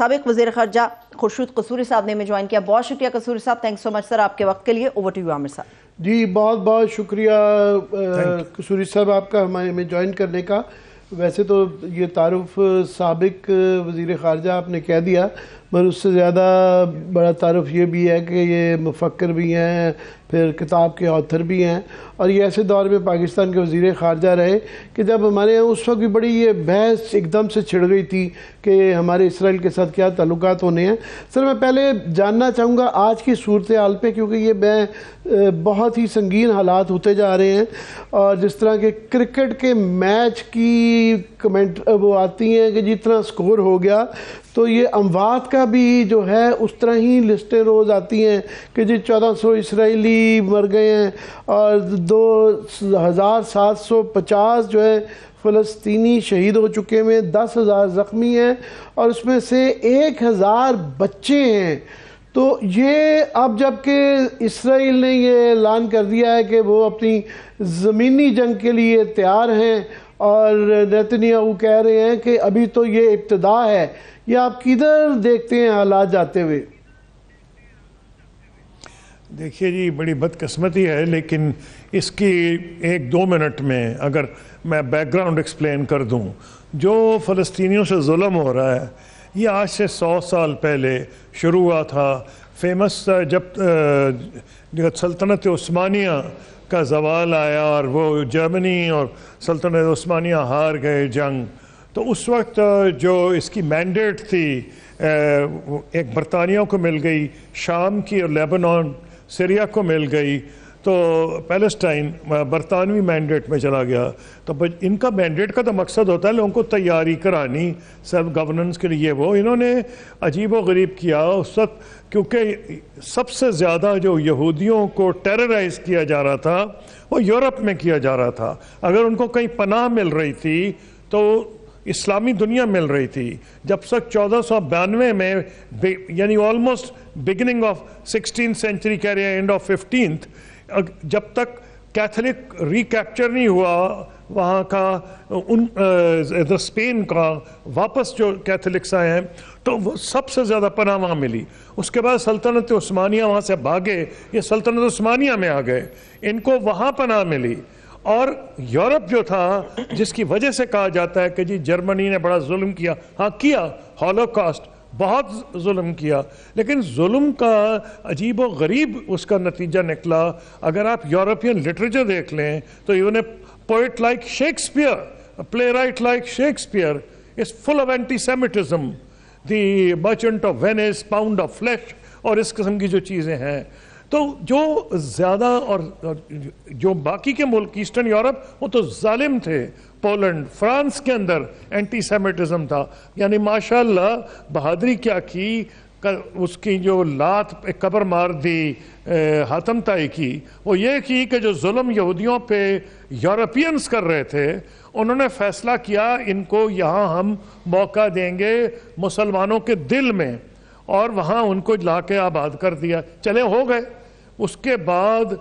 सबक वजी खर्जा खुर्शूद कसूरी साहब ने हमें ज्वाइन किया बहुत शुक्रिया कसूरी साहब थैंक सो मच सर आपके वक्त के लिए ओवर टू यू आमिर साहब जी बहुत बहुत शुक्रिया सूरज साहब आपका हमारे में ज्वाइन करने का वैसे तो ये तारुफ सबक वज़ी ख़ारजा आपने कह दिया मगर उससे ज़्यादा बड़ा तारुफ ये भी है कि ये मुफक्र भी हैं फिर किताब के ऑथर भी हैं और ये ऐसे दौर में पाकिस्तान के वजीर ख़ारजा रहे कि जब हमारे यहाँ उस वक्त भी बड़ी ये बहस एकदम से छिड़ गई थी कि हमारे इसराइल के साथ क्या ताल्लुक होने हैं सर मैं पहले जानना चाहूँगा आज की सूरत हाल पर क्योंकि ये बह बहुत ही संगीन हालात होते जा रहे हैं और जिस तरह के क्रिकेट के मैच की कमेंट वो आती हैं कि जितना स्कोर हो गया तो ये अमवात का भी जो है उस तरह ही लिस्टें रोज़ आती हैं कि जी चौदह सौ इसराइली भी मर गए हैं और दो हज़ार सात सौ पचास जो है फ़लस्तीनी शहीद हो चुके हैं दस हज़ार ज़ख्मी हैं और उसमें से एक हज़ार बच्चे हैं तो ये अब जबकि इसराइल ने ये ऐलान कर दिया है कि वो अपनी ज़मीनी जंग के लिए तैयार हैं और नतनिया कह रहे हैं कि अभी तो ये इब्तदा है ये आप किधर देखते हैं हालात जाते हुए देखिए जी बड़ी बदकस्मती है लेकिन इसकी एक दो मिनट में अगर मैं बैकग्राउंड एक्सप्लेन कर दूं जो फ़लस्तीनियों से म हो रहा है ये आज से सौ साल पहले शुरू हुआ था फेमस जब सल्तनत उस्मानिया का जवाल आया और वो जर्मनी और सल्तनत उस्मानिया हार गए जंग तो उस वक्त जो इसकी मैंडेट थी एक बरतानिया को मिल गई शाम की और लेबनान सीरिया को मिल गई तो पैलेस्टाइन बरतानवी मैंडेट में चला गया तो इनका मैंडेट का तो मकसद होता है लोगों को तैयारी करानी सेल्फ गवर्नेंस के लिए वो इन्होंने अजीब व गरीब किया उस वक्त क्योंकि सबसे ज़्यादा जो यहूदियों को टेरराइज किया जा रहा था वो यूरोप में किया जा रहा था अगर उनको कहीं पनाह मिल रही थी तो इस्लामी दुनिया मिल रही थी जब तक चौदह में यानी almost beginning of sixteen century कह रहे हैं एंड ऑफ फिफ्टीन जब तक कैथलिक रिकैप्चर नहीं हुआ वहाँ का उन स्पेन का वापस जो कैथलिक्स आए हैं तो वो सबसे ज़्यादा पना वहाँ मिली उसके बाद सल्तनत उस्मानिया वहाँ से भागे ये सल्तनत उस्मानिया में आ गए इनको वहाँ पनाह मिली और यूरोप जो था जिसकी वजह से कहा जाता है कि जी जर्मनी ने बड़ा जुल्म किया हाँ किया हॉलोकास्ट बहुत जुल्म किया लेकिन जुल्म का अजीब व गरीब उसका नतीजा निकला अगर आप यूरोपियन लिटरेचर देख लें तो even a poet like Shakespeare play right like Shakespeare is full of antisemitism दर्चेंट merchant of Venice pound of flesh और इस किस्म की जो चीज़ें हैं तो जो ज़्यादा और जो बाकी के मुल्क ईस्टर्न यूरोप वो तो जालिम थे पोलैंड फ्रांस के अंदर एंटी सेमिटिज्म था यानी माशाल्लाह बहादरी क्या की कर, उसकी जो लात पे कबर मार दी हाथम की वो ये की कि जो जुल्म यहूदियों पे यूरोपियंस कर रहे थे उन्होंने फैसला किया इनको यहाँ हम मौका देंगे मुसलमानों के दिल में और वहाँ उनको ला के आबाद कर दिया चले हो गए उसके बाद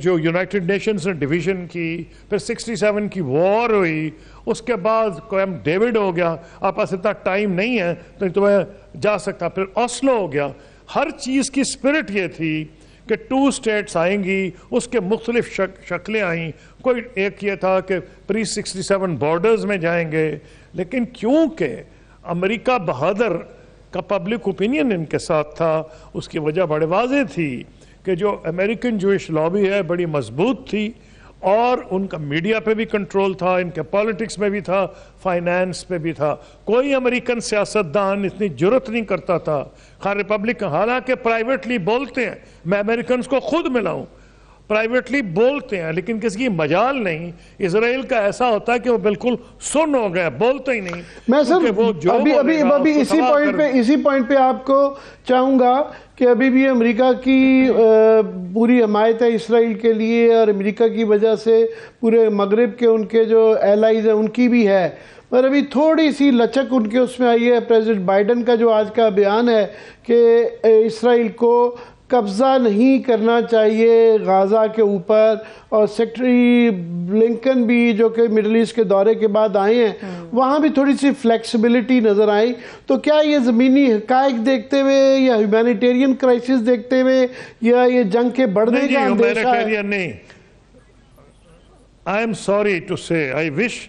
जो यूनाइटेड नेशंस ने डिवीजन की फिर 67 की वॉर हुई उसके बाद कैम डेविड हो गया आप पास इतना टाइम नहीं है तो तुम्हें तो जा सकता फिर ऑस्लो हो गया हर चीज़ की स्पिरिट ये थी कि टू स्टेट्स आएंगी उसके मुख्तलिफ शक, शक्लें आई कोई एक ये था कि प्री 67 बॉर्डर्स में जाएंगे लेकिन क्योंकि अमेरिका बहादुर का पब्लिक ओपिनियन इनके साथ था उसकी वजह बड़े वाजे थी कि जो अमेरिकन जोश लॉबी है बड़ी मजबूत थी और उनका मीडिया पे भी कंट्रोल था इनके पॉलिटिक्स में भी था फाइनेंस पे भी था कोई अमेरिकन सियासतदान इतनी जरूरत नहीं करता था खा रिपब्लिक हालांकि प्राइवेटली बोलते हैं मैं अमेरिकन को खुद मिलाऊं, प्राइवेटली बोलते हैं लेकिन किसी की मजाल नहीं इसराइल का ऐसा होता है कि वो बिल्कुल सुन हो गया बोलते ही नहीं मैं सर वो जो अभी अभी अभी इसी पॉइंट पे इसी पॉइंट पे आपको चाहूँगा कि अभी भी अमेरिका की पूरी हमायत है इसराइल के लिए और अमेरिका की वजह से पूरे मगरब के उनके जो एलाइज हैं उनकी भी है पर अभी थोड़ी सी लचक उनके उसमें आई है प्रेसिडेंट बाइडन का जो आज का बयान है कि इसराइल को कब्ज़ा नहीं करना चाहिए गाज़ा के ऊपर और सेक्रटरी ब्लिंकन भी जो कि मिडल ईस्ट के दौरे के बाद आए हैं हम्म। वहाँ भी थोड़ी सी फ्लेक्सिबिलिटी नज़र आई तो क्या ये ज़मीनी हक देखते हुए या ह्यूमैनिटेरियन क्राइसिस देखते हुए या ये जंग के बढ़ने का नहीं आई एम सॉरी टू से आई विश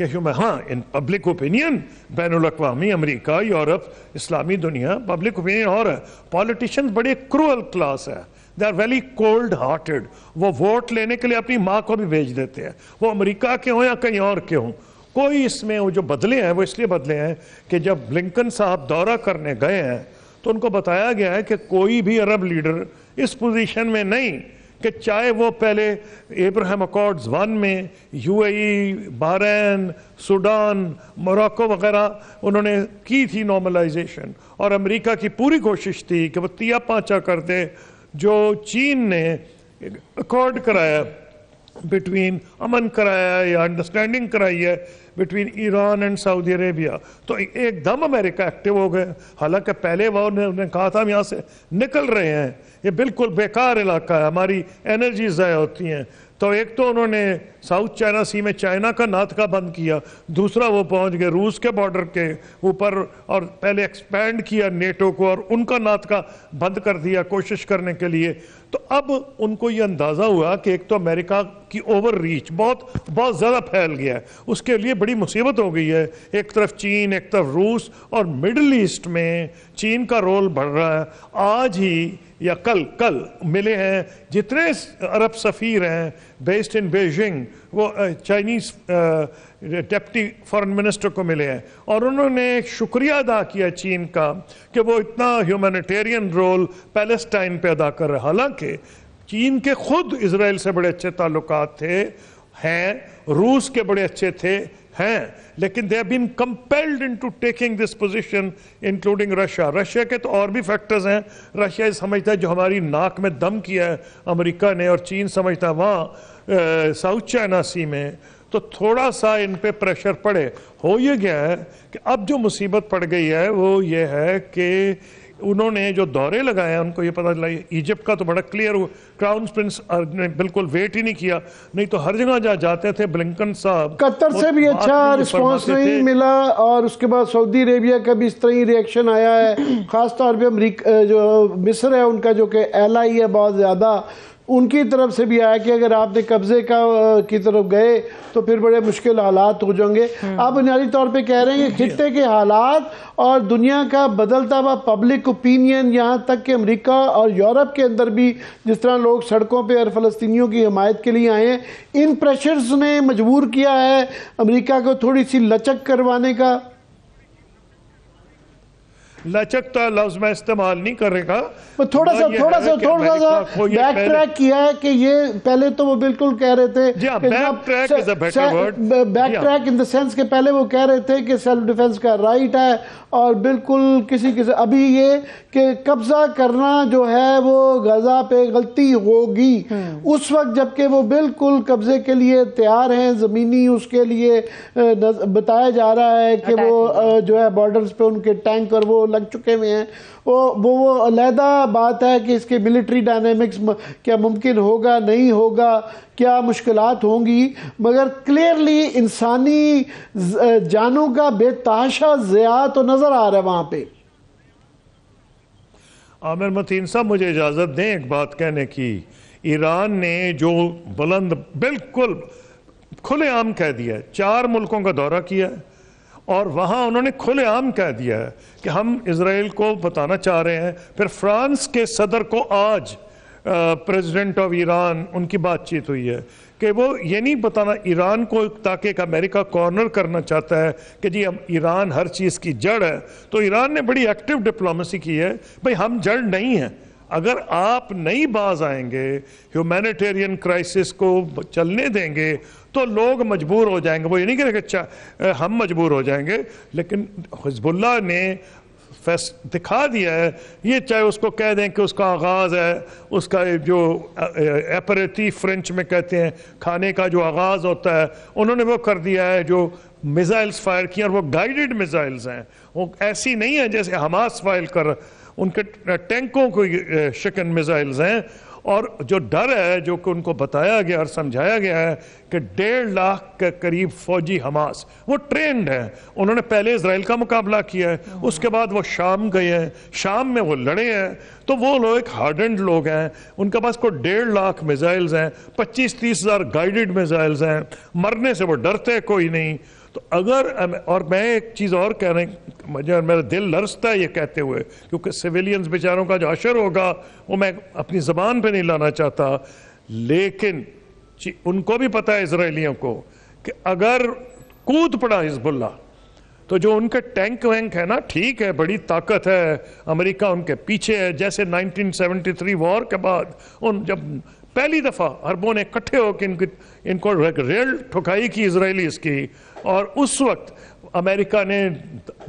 कि मैं हाँ इन पब्लिक ओपिनियन बैन अवी अमरीका यूरोप इस्लामी दुनिया पब्लिक ओपिनियन और पॉलिटिशियन बड़े क्रूअल क्लास है they are very cold hearted वो वोट लेने के लिए अपनी माँ को भी भेज देते हैं वो अमरीका के हों या कहीं और के हों कोई इसमें वो जो बदले हैं वो इसलिए बदले हैं कि जब ब्लिंकन साहब दौरा करने गए हैं तो उनको बताया गया है कि कोई भी अरब लीडर इस पोजीशन में नहीं कि चाहे वो पहले एब्राहम अकॉर्ड्स वन में यूएई, बहरैन सूडान मोरक्को वगैरह उन्होंने की थी नॉर्मलाइजेशन और अमेरिका की पूरी कोशिश थी कि वो तिया पाँचा कर दे जो चीन ने अकॉर्ड कराया बिटवीन अमन कराया या अंडरस्टैंडिंग कराई है between Iran and Saudi Arabia तो एकदम अमेरिका एक्टिव हो गए हालांकि पहले वह ने उन्हें कहा था हम यहाँ से निकल रहे हैं ये बिल्कुल बेकार इलाका है हमारी एनर्जी ज़ाया होती हैं तो एक तो उन्होंने साउथ चाइना सी में चाइना का नाथका बंद किया दूसरा वो पहुंच गए रूस के बॉर्डर के ऊपर और पहले एक्सपैंड किया नेटो को और उनका नाथका बंद कर दिया कोशिश करने के लिए तो अब उनको ये अंदाज़ा हुआ कि एक तो अमेरिका की ओवर रीच बहुत बहुत ज़्यादा फैल गया है उसके लिए बड़ी मुसीबत हो गई है एक तरफ चीन एक तरफ रूस और मिडल ईस्ट में चीन का रोल बढ़ रहा है आज ही या कल कल मिले हैं जितने अरब सफ़ीर हैं बेस्ड इन बेजिंग वो चाइनीज डेप्टी फॉरेन मिनिस्टर को मिले हैं और उन्होंने एक शुक्रिया अदा किया चीन का कि वो इतना ह्यूमैनिटेरियन रोल पैलेस्टाइन पे अदा कर रहे हालांकि चीन के खुद इसराइल से बड़े अच्छे ताल्लुक थे हैं रूस के बड़े अच्छे थे हैं लेकिन they been compelled to taking this position including Russia Russia के तो और भी फैक्टर्स हैं रशिया समझता है जो हमारी नाक में दम किया है अमेरिका ने और चीन समझता है वहाँ साउथ चाइना सी में तो थोड़ा सा इन पे प्रेशर पड़े हो ये गया है कि अब जो मुसीबत पड़ गई है वो ये है कि उन्होंने जो दौरे लगाए हैं उनको ये पता चला इजिप्ट का तो बड़ा क्लियर हुआ क्राउन प्रिंस ने बिल्कुल वेट ही नहीं किया नहीं तो हर जगह जहाँ जाते थे ब्लिंकन साहब कतर से भी अच्छा रिस्पांस नहीं, मिला और उसके बाद सऊदी अरेबिया का भी इस तरह ही रिएक्शन आया है ख़ासतौर पर अमरीका जो मिस्र है उनका जो कि एल है बहुत ज़्यादा उनकी तरफ से भी आया कि अगर आपने कब्जे का की तरफ गए तो फिर बड़े मुश्किल हालात हो जाएंगे हम्म। आप बुनियादी तौर पे कह रहे हैं कि खत्ते के हालात और दुनिया का बदलता हुआ पब्लिक ओपिनियन यहाँ तक कि अमेरिका और यूरोप के अंदर भी जिस तरह लोग सड़कों पे और फ़लस्तियों की हमायत के लिए आए हैं इन प्रेशर्स ने मजबूर किया है अमरीका को थोड़ी सी लचक करवाने का लचकता लफ्ज में इस्तेमाल नहीं करेगा थोड़ा सा थोड़ा सा थोड़ा सा बैक ट्रैक किया है कि ये पहले तो वो बिल्कुल कह रहे थे back track in the sense के पहले वो कह रहे थे कि सेल्फ डिफेंस का राइट है और बिल्कुल किसी किसी अभी ये कि कब्जा करना जो है वो गजा पे गलती होगी हम्म। उस वक्त जबकि वो बिल्कुल कब्जे के लिए तैयार हैं ज़मीनी उसके लिए बताया जा रहा है कि वो जो है बॉर्डर्स पे उनके टैंक और वो लग चुके हुए हैं वो वो वो अलहदा बात है कि इसके मिलिट्री डायनेमिक्स क्या मुमकिन होगा नहीं होगा क्या मुश्किल होंगी मगर क्लियरली इंसानी जानों का बेताशा ज़या तो नज़र आ रहा है वहाँ पर आमिर मतीन साहब मुझे इजाज़त दें एक बात कहने की ईरान ने जो बुलंद बिल्कुल खुलेआम कह दिया है चार मुल्कों का दौरा किया है और वहाँ उन्होंने खुलेआम कह दिया है कि हम इसराइल को बताना चाह रहे हैं फिर फ्रांस के सदर को आज प्रेसिडेंट ऑफ ईरान उनकी बातचीत हुई है कि वो ये नहीं बताना ईरान को ताकि एक अमेरिका कॉर्नर करना चाहता है कि जी हम ईरान हर चीज़ की जड़ है तो ईरान ने बड़ी एक्टिव डिप्लोमेसी की है भाई हम जड़ नहीं हैं अगर आप नहीं बाज आएंगे ह्यूमैनिटेरियन क्राइसिस को चलने देंगे तो लोग मजबूर हो जाएंगे वो ये नहीं कह अच्छा हम मजबूर हो जाएंगे लेकिन हिजबुल्ला ने फैस दिखा दिया है ये चाहे उसको कह दें कि उसका आगाज़ है उसका जो एपरेटी फ्रेंच में कहते हैं खाने का जो आगाज़ होता है उन्होंने वो कर दिया है जो मिज़ाइल्स फायर किए और वो गाइडेड मिज़ाइल्स हैं वो ऐसी नहीं है जैसे हमास फायर कर उनके टैंकों को शिकन मिज़ाइल्स हैं और जो डर है जो कि उनको बताया गया और समझाया गया है कि डेढ़ लाख के करीब फौजी हमास वो ट्रेंड है उन्होंने पहले इसराइल का मुकाबला किया है उसके बाद वो शाम गए हैं शाम में वो लड़े हैं तो वो लोग एक हार्डेंड लोग हैं उनके पास कोई डेढ़ लाख मिज़ाइल्स हैं पच्चीस तीस हज़ार गाइडेड मिज़ाइल्स हैं मरने से वो डरते कोई नहीं तो अगर और मैं एक चीज़ और कहने मुझे मेरा दिल लरसता है ये कहते हुए क्योंकि सिविलियंस बेचारों का जो अशर होगा वो मैं अपनी ज़बान पे नहीं लाना चाहता लेकिन उनको भी पता है इसराइलियों को कि अगर कूद पड़ा हिजबुल्ला तो जो उनके टैंक वैंक है ना ठीक है बड़ी ताकत है अमेरिका उनके पीछे है जैसे 1973 वॉर के बाद उन जब पहली दफ़ा अरबों ने इकट्ठे होकर इनकी इनको रेल ठुकाई की इसराइली इसकी और उस वक्त अमेरिका ने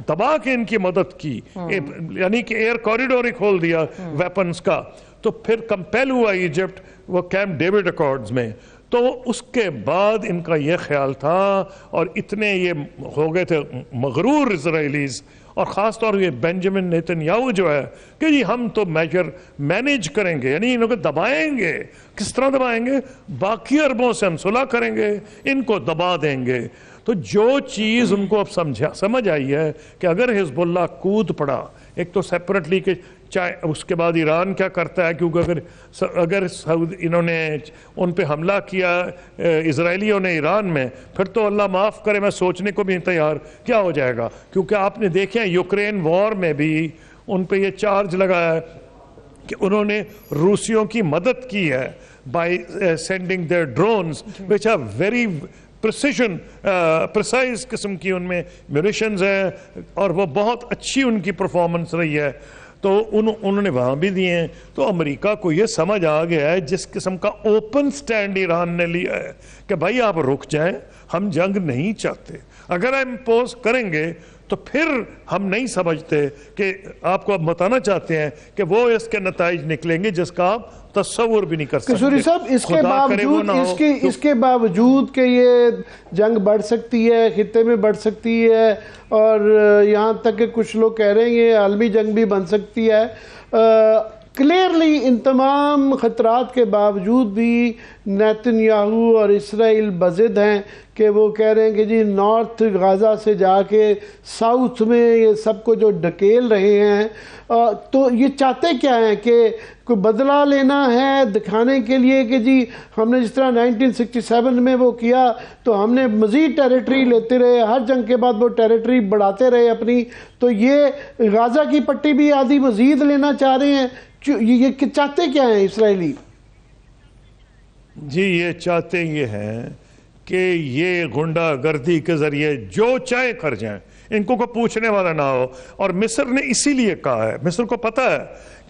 दबा के इनकी मदद की हम्म। यानी कि एयर कॉरिडोर ही खोल दिया वेपन्स हम्म। का तो फिर कंपेल हुआ इजिप्ट वो कैंप डेविड अकॉर्ड्स में तो उसके बाद इनका ये ख्याल था और इतने ये हो गए थे मगरूर इसराइलीज़ और ख़ास तौर ये बेंजामिन नेतन्याहू जो है कि जी हम तो मेजर मैनेज करेंगे यानी इनको दबाएंगे किस तरह दबाएंगे बाकी अरबों से हम सुलह करेंगे इनको दबा देंगे तो जो चीज़ उनको अब समझा समझ आई है कि अगर हिजबुल्ला कूद पड़ा एक तो सेपरेटली के चाहे उसके बाद ईरान क्या करता है क्योंकि अगर अगर सऊद इन्होंने उन पर हमला किया इसराइलियों ने ईरान में फिर तो अल्लाह माफ़ करे मैं सोचने को भी तैयार क्या हो जाएगा क्योंकि आपने देखे यूक्रेन वॉर में भी उन पर यह चार्ज लगाया कि उन्होंने रूसियों की मदद की है by sending their drones which are very precision precise किस्म की उनमें म्यूनिशंस हैं और वो बहुत अच्छी उनकी परफॉर्मेंस रही है तो उन उन्होंने वहाँ भी दिए हैं तो अमेरिका को ये समझ आ गया है जिस किस्म का ओपन स्टैंड ईरान ने लिया है कि भाई आप रुक जाएं हम जंग नहीं चाहते अगर इम्पोज करेंगे तो फिर हम नहीं समझते कि आपको अब बताना चाहते हैं कि वो इसके नतज निकलेंगे जिसका आप तस्वर भी नहीं कर सकते किशोरी साहब इसके बावजूद इसके तो, इसके बावजूद कि ये जंग बढ़ सकती है खत्े में बढ़ सकती है और यहाँ तक कि कुछ लोग कह रहे हैं ये आलमी जंग भी बन सकती है क्लियरली इन तमाम ख़तरात के बावजूद भी नैतन याहू और इसराइल बजद हैं कि वो कह रहे हैं कि जी नॉर्थ गाज़ा से जाके साउथ में ये सबको जो ढकेल रहे हैं तो ये चाहते क्या हैं कि कोई बदला लेना है दिखाने के लिए कि जी हमने जिस तरह 1967 में वो किया तो हमने मज़ीद टेरिटरी लेते रहे हर जंग के बाद वो टेरिटरी बढ़ाते रहे अपनी तो ये गाज़ा की पट्टी भी आधी मज़ीद लेना चाह रहे हैं ये चाहते क्या हैं इसराइली जी ये चाहते ये हैं कि ये गुंडागर्दी के जरिए जो चाहे कर जाएं इनको को पूछने वाला ना हो और मिस्र ने इसीलिए कहा है मिस्र को पता है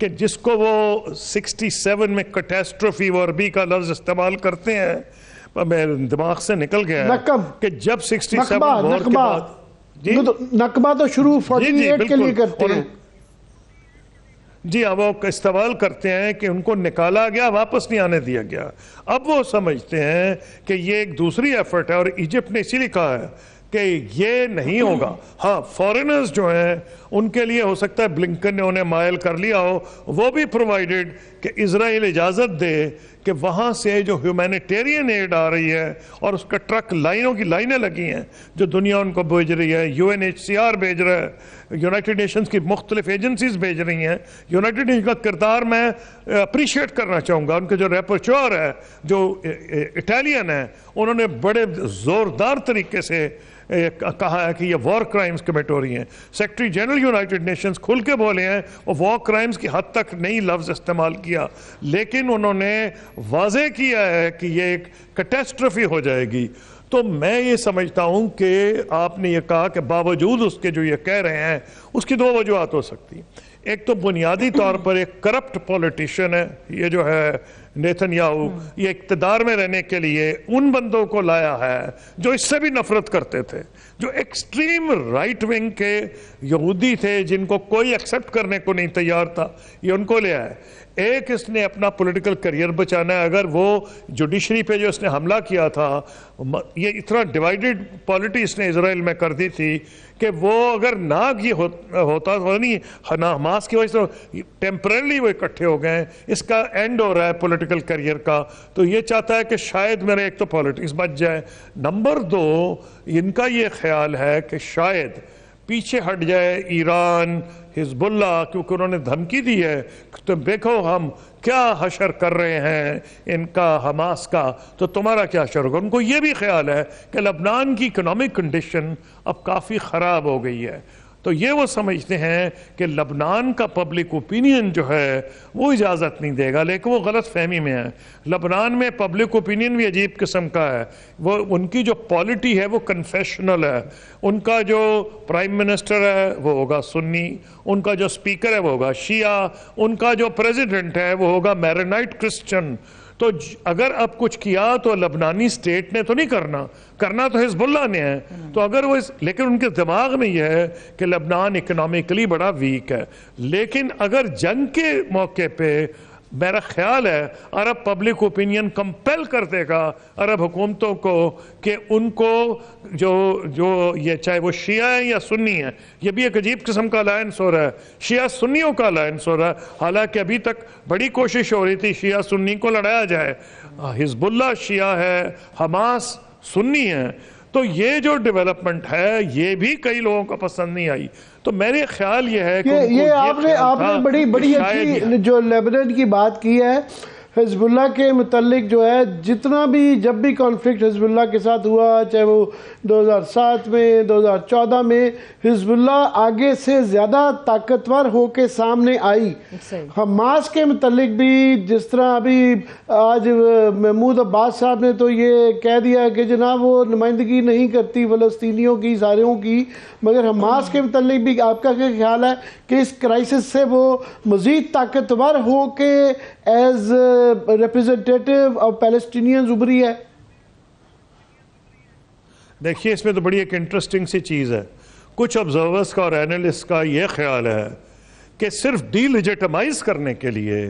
कि जिसको वो 67 में कटेस्ट्रोफी वर्बी का लफ्ज इस्तेमाल करते हैं मेरे दिमाग से निकल गया है कि जब 67 सेवन के बाद नकबा तो शुरू 48 के लिए करते हैं जी अब हाँ, वो इस्तेमाल करते हैं कि उनको निकाला गया वापस नहीं आने दिया गया अब वो समझते हैं कि ये एक दूसरी एफर्ट है और इजिप्ट ने इसीलिए कहा है कि ये नहीं होगा हाँ फॉरेनर्स जो हैं उनके लिए हो सकता है ब्लिंकन ने उन्हें मायल कर लिया हो वो भी प्रोवाइडेड कि इसराइल इजाज़त दे कि वहाँ से जो ह्यूमैनिटेरियन एड आ रही है और उसका ट्रक लाइनों की लाइनें लगी हैं जो दुनिया उनको भेज रही है U N H C R भेज रहा है यूनाइटेड नेशंस की मुख्तलिफ एजेंसीज भेज रही हैं यूनाइटेड नेशन का किरदार मैं अप्रिशिएट करना चाहूँगा उनके जो रेपोचोर है जो इटालियन है उन्होंने बड़े ज़ोरदार तरीके से कहा है कि ये वॉर क्राइम्स कमिट हो रही हैं सेक्रेटरी जनरल यूनाइटेड नेशंस खुल के बोले हैं और वॉर क्राइम्स की हद तक नहीं लफ्ज़ इस्तेमाल किया लेकिन उन्होंने वाजे किया है कि ये एक कटेस्ट्रफी हो जाएगी तो मैं ये समझता हूँ कि आपने ये कहा कि बावजूद उसके जो ये कह रहे हैं उसकी दो वजूहत हो सकती एक तो बुनियादी तौर पर एक करप्ट पॉलिटिशियन है ये जो है नेतन्याहू ये इकतदार में रहने के लिए उन बंदों को लाया है जो इससे भी नफरत करते थे जो एक्सट्रीम राइट विंग के यहूदी थे जिनको कोई एक्सेप्ट करने को नहीं तैयार था ये उनको ले आया एक इसने अपना पॉलिटिकल करियर बचाना है अगर वो जुडिशरी पे जो इसने हमला किया था ये इतना डिवाइडेड पॉलिटी इसने इसराइल में कर दी थी कि वो अगर ना ये हो, होता तो नहीं ना हमास की वजह से टेम्परेली वो इकट्ठे हो गए हैं इसका एंड हो रहा है पॉलिटिकल करियर का तो ये चाहता है कि शायद मेरा एक तो पॉलिटिक्स बच जाए नंबर दो इनका ये ख्याल है कि शायद पीछे हट जाए ईरान हिजबुल्ला क्योंकि उन्होंने धमकी दी है कि तो तुम देखो हम क्या हशर कर रहे हैं इनका हमास का तो तुम्हारा क्या हशर होगा उनको ये भी ख्याल है कि लबनान की इकनॉमिक कंडीशन अब काफ़ी ख़राब हो गई है तो ये वो समझते हैं कि लबनान का पब्लिक ओपिनियन जो है वो इजाज़त नहीं देगा लेकिन वो गलत फहमी में है लबनान में पब्लिक ओपिनियन भी अजीब किस्म का है वो उनकी जो पॉलिटी है वो कन्फेशनल है उनका जो प्राइम मिनिस्टर है वो होगा सुन्नी उनका जो स्पीकर है वो होगा शिया उनका जो प्रेसिडेंट है वो होगा मैरनाइट क्रिश्चन तो अगर अब कुछ किया तो लबनानी स्टेट ने तो नहीं करना करना तो हिजबुल्ला ने है तो अगर वो इस लेकिन उनके दिमाग में यह है कि लबनान इकनॉमिकली बड़ा वीक है लेकिन अगर जंग के मौके पर मेरा ख्याल है अरब पब्लिक ओपिनियन कंपेल कर देगा अरब हुकूमतों को कि उनको जो जो ये चाहे वो शिया है या सुन्नी है ये भी एक अजीब किस्म का अलायंस हो रहा है शिया सुन्नियों का अलायंस हो रहा है हालांकि अभी तक बड़ी कोशिश हो रही थी शिया सुन्नी को लड़ाया जाए हिजबुल्ला शिया है हमास सुन्नी है तो ये जो डेवलपमेंट है ये भी कई लोगों को पसंद नहीं आई तो मेरे ख्याल ये है कि ये, ये आपने आपने बड़ी बड़ी अच्छी जो लेबनन की बात की है हिजबुल्ला के मतलब जो है जितना भी जब भी कॉन्फ्लिक्ट हिजबुल्ला के साथ हुआ चाहे वो 2007 में 2014 में हिजबुल्ला आगे से ज़्यादा ताकतवर हो के सामने आई हमास के मतलब भी जिस तरह अभी आज महमूद अब्बास साहब ने तो ये कह दिया कि जनाब वो नुमाइंदगी नहीं करती फ़लस्तियों की सारियों की मगर हमास के मतलब भी आपका क्या ख्याल है कि इस क्राइसिस से वो मज़ीद ताकतवर हो के एज रिप्रेजेंटेटिव ऑफ पैलेस्टीनियंस उभरी है देखिए इसमें तो बड़ी एक इंटरेस्टिंग सी चीज़ है कुछ ऑब्जर्वर्स का और एनालिस्ट का ये ख्याल है कि सिर्फ डीलिजिटमाइज करने के लिए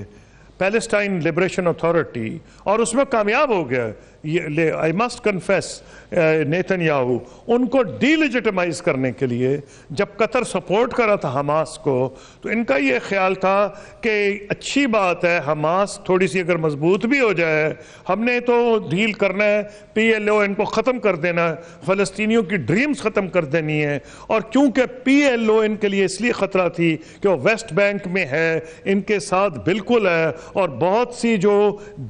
पैलेस्टाइन लिबरेशन अथॉरिटी और उसमें कामयाब हो गया I must confess Netanyahu उनको डीलिजिटमाइज करने के लिए जब कतर सपोर्ट करा था हमास को तो इनका ये ख्याल था कि अच्छी बात है हमास थोड़ी सी अगर मजबूत भी हो जाए हमने तो डील करना है पी एल ओ इनको ख़त्म कर देना है फ़लस्तियों की ड्रीम्स ख़त्म कर देनी है और क्योंकि पी एल ओ इनके लिए इसलिए ख़तरा थी कि वो वेस्ट बैंक में है इनके साथ बिल्कुल है और बहुत सी जो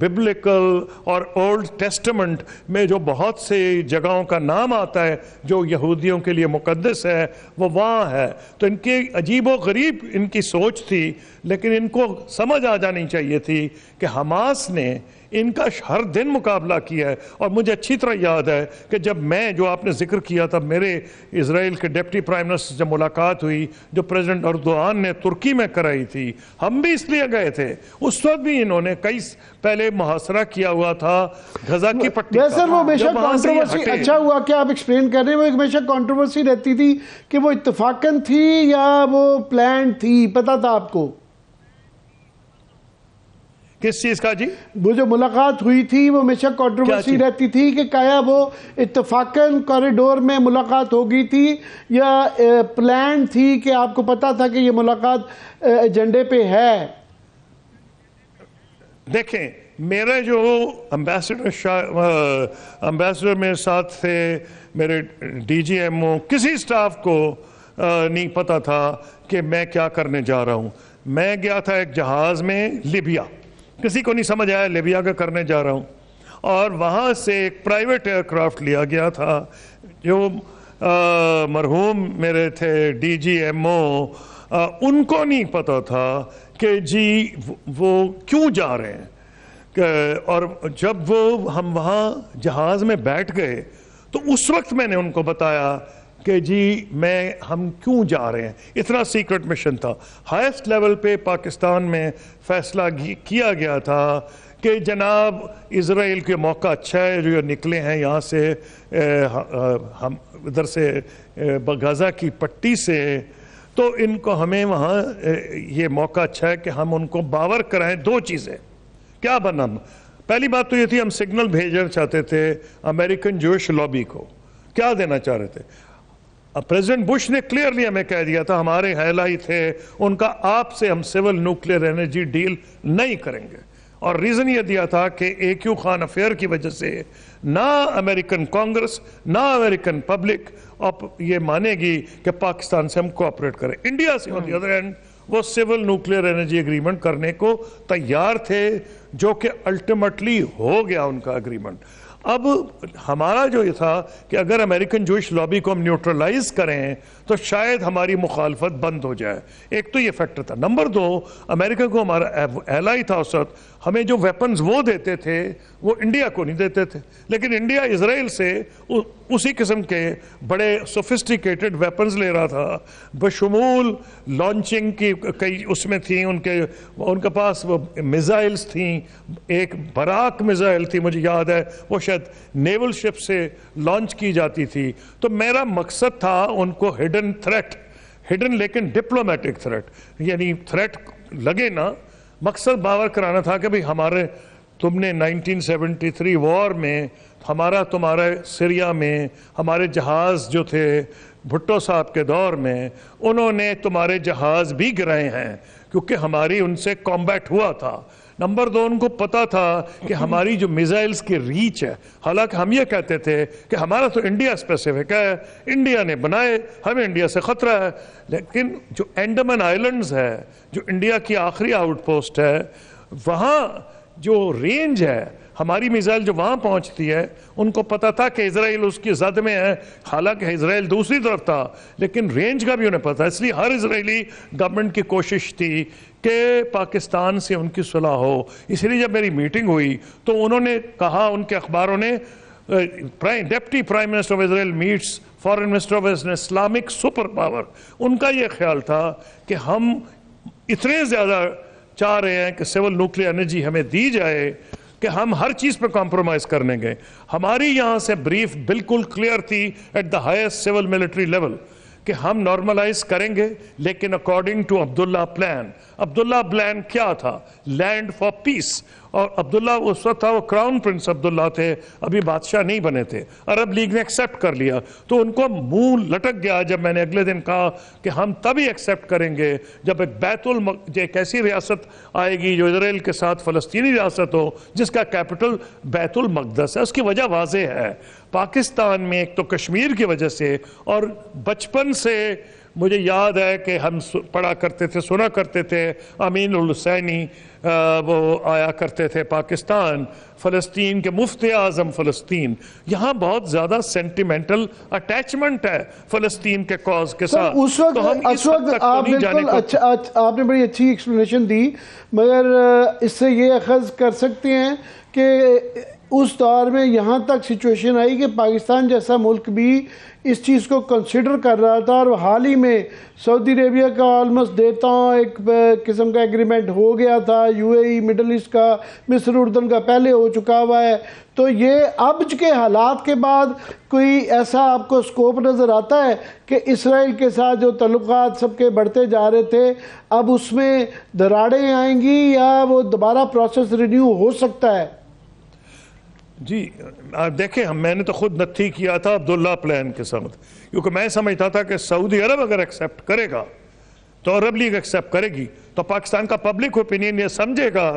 बिब्लिकल और ओल्ड टेस्ट टेस्टमेंट में जो बहुत से जगहों का नाम आता है जो यहूदियों के लिए मुकदस है वो वहाँ है तो इनके अजीब व गरीब इनकी सोच थी लेकिन इनको समझ आ जानी चाहिए थी कि हमास ने इनका हर दिन मुकाबला किया है और मुझे अच्छी तरह याद है कि जब मैं जो आपने जिक्र किया था मेरे इसराइल के डिप्टी प्राइम मिनिस्टर से मुलाकात हुई जो प्रेसिडेंट अरदान ने तुर्की में कराई थी हम भी इसलिए गए थे उस वक्त भी इन्होंने कई पहले मुहासरा किया हुआ था गजा की पट्टी सर वो कंट्रोवर्सी अच्छा हुआ क्या आप एक्सप्लेन कर रहे हैं वो हमेशा कंट्रोवर्सी रहती थी कि वो इतफाकन थी या वो प्लान थी पता था आपको किस चीज का जी वो जो मुलाकात हुई थी वो हमेशा कॉन्ट्रोवर्सी रहती थी कि क्या वो इतफाकन कॉरिडोर में मुलाकात हो गई थी या प्लान थी कि आपको पता था कि ये मुलाकात एजेंडे पे है देखें मेरे जो अम्बेसडर अम्बेसडर मेरे साथ थे मेरे डीजीएमओ किसी स्टाफ को आ, नहीं पता था कि मैं क्या करने जा रहा हूँ मैं गया था एक जहाज़ में लिबिया किसी को नहीं समझ आया लेबिया का करने जा रहा हूँ और वहाँ से एक प्राइवेट एयरक्राफ्ट लिया गया था जो मरहूम मेरे थे डी जी एम ओ उनको नहीं पता था कि जी वो क्यों जा रहे हैं और जब वो हम वहाँ जहाज़ में बैठ गए तो उस वक्त मैंने उनको बताया कि जी मैं हम क्यों जा रहे हैं इतना सीक्रेट मिशन था हाईएस्ट लेवल पे पाकिस्तान में फैसला किया गया था कि जनाब इसराइल के मौका अच्छा है जो निकले हैं यहाँ से ए, ह, हम इधर से गज़ा की पट्टी से तो इनको हमें वहाँ ये मौका अच्छा है कि हम उनको बावर कराएं दो चीज़ें क्या बना पहली बात तो ये थी हम सिग्नल भेजना चाहते थे अमेरिकन जोश लॉबी को क्या देना चाह रहे थे प्रेसिडेंट बुश ने क्लियरली हमें कह दिया था हमारे हैलाई थे उनका आपसे हम सिविल न्यूक्लियर एनर्जी डील नहीं करेंगे और रीज़न ये दिया था कि ए क्यू खान अफेयर की वजह से ना अमेरिकन कांग्रेस ना अमेरिकन पब्लिक अब ये मानेगी कि पाकिस्तान से हम कोऑपरेट करें इंडिया से ऑन द अदर एंड वो सिविल न्यूक्लियर एनर्जी एग्रीमेंट करने को तैयार थे जो कि अल्टीमेटली हो गया उनका एग्रीमेंट अब हमारा जो ये था कि अगर अमेरिकन जोश लॉबी को हम न्यूट्रलाइज करें तो शायद हमारी मुखालफत बंद हो जाए एक तो ये फैक्टर था नंबर दो अमेरिका को हमारा एलाई था उस वक्त हमें जो वेपन्स वो देते थे वो इंडिया को नहीं देते थे लेकिन इंडिया इसराइल से उसी किस्म के बड़े सोफिस्टिकेटेड वेपन्स ले रहा था बशमूल लॉन्चिंग की कई उसमें थी उनके उनके पास वो मिज़ाइल्स थी एक बराक मिज़ाइल थी मुझे याद है वो शायद नेवल शिप से लॉन्च की जाती थी तो मेरा मकसद था उनको हिडन थ्रेट हिडन लेकिन डिप्लोमेटिक थ्रेट यानी थ्रेट लगे ना मकसद बावर कराना था कि भाई हमारे तुमने 1973 वॉर में हमारा तुम्हारे सीरिया में हमारे जहाज़ जो थे भुट्टो साहब के दौर में उन्होंने तुम्हारे जहाज़ भी गिराए हैं क्योंकि हमारी उनसे कॉम्बैट हुआ था नंबर दो उनको पता था कि हमारी जो मिज़ाइल्स की रीच है हालांकि हम ये कहते थे कि हमारा तो इंडिया स्पेसिफिक है इंडिया ने बनाए हमें इंडिया से ख़तरा है लेकिन जो एंडमन आइलैंड्स है जो इंडिया की आखिरी आउटपोस्ट है वहाँ जो रेंज है हमारी मिसाइल जो वहाँ पहुँचती है उनको पता था कि इसराइल उसकी जद में है हालांकि इसराइल दूसरी तरफ था लेकिन रेंज का भी उन्हें पता था इसलिए हर इसराइली गवर्नमेंट की कोशिश थी कि पाकिस्तान से उनकी सुलह हो इसलिए जब मेरी मीटिंग हुई तो उन्होंने कहा उनके अखबारों ने prime deputy prime minister of Israel meets foreign minister of Islamic super power उनका ये ख्याल था कि हम इतने ज़्यादा चाह रहे हैं कि सिविल न्यूक्लियर एनर्जी हमें दी जाए कि हम हर चीज पे कॉम्प्रोमाइज करने गए हमारी यहां से ब्रीफ बिल्कुल क्लियर थी at the highest civil military level कि हम नॉर्मलाइज करेंगे लेकिन according to Abdullah plan Abdullah plan क्या था लैंड फॉर पीस और अब्दुल्ला उस वक्त था वो क्राउन प्रिंस अब्दुल्ला थे अभी बादशाह नहीं बने थे अरब लीग ने एक्सेप्ट कर लिया तो उनको मुंह लटक गया जब मैंने अगले दिन कहा कि हम तभी एक्सेप्ट करेंगे जब एक बैतुल एक ऐसी रियासत आएगी जो इसराइल के साथ फ़लस्तीनी रियासत हो जिसका कैपिटल बैतुल मकदस है उसकी वजह वाज है पाकिस्तान में एक तो कश्मीर की वजह से और बचपन से मुझे याद है कि हम पढ़ा करते थे सुना करते थे अमीन हुसैनी वो आया करते थे पाकिस्तान फ़लस्तीन के मुफ्त आज़म फ़लस्तीन यहाँ बहुत ज़्यादा सेंटिमेंटल अटैचमेंट है फ़लस्तीन के कॉज के साथ उस वक्त तो हम इस वक्त आप अच्छा आपने बड़ी अच्छी एक्सप्लेनेशन दी मगर इससे ये अखज़ कर सकते हैं कि उस दौर में यहाँ तक सिचुएशन आई कि पाकिस्तान जैसा मुल्क भी इस चीज़ को कंसिडर कर रहा था और हाल ही में सऊदी अरेबिया का ऑलमोस्ट देता एक किस्म का एग्रीमेंट हो गया था यूएई मिडल ईस्ट का मिस्र उर्दन का पहले हो चुका हुआ है तो ये अब के हालात के बाद कोई ऐसा आपको स्कोप नज़र आता है कि इसराइल के साथ जो तल्लक सबके बढ़ते जा रहे थे अब उसमें दराड़ें आएंगी या वो दोबारा प्रोसेस रिन्यू हो सकता है जी देखें हम मैंने तो खुद नत्थी किया था अब्दुल्ला प्लान के समझ क्योंकि मैं समझता था कि सऊदी अरब अगर एक्सेप्ट करेगा तो अरब लीग एक्सेप्ट करेगी तो पाकिस्तान का पब्लिक ओपिनियन ये समझेगा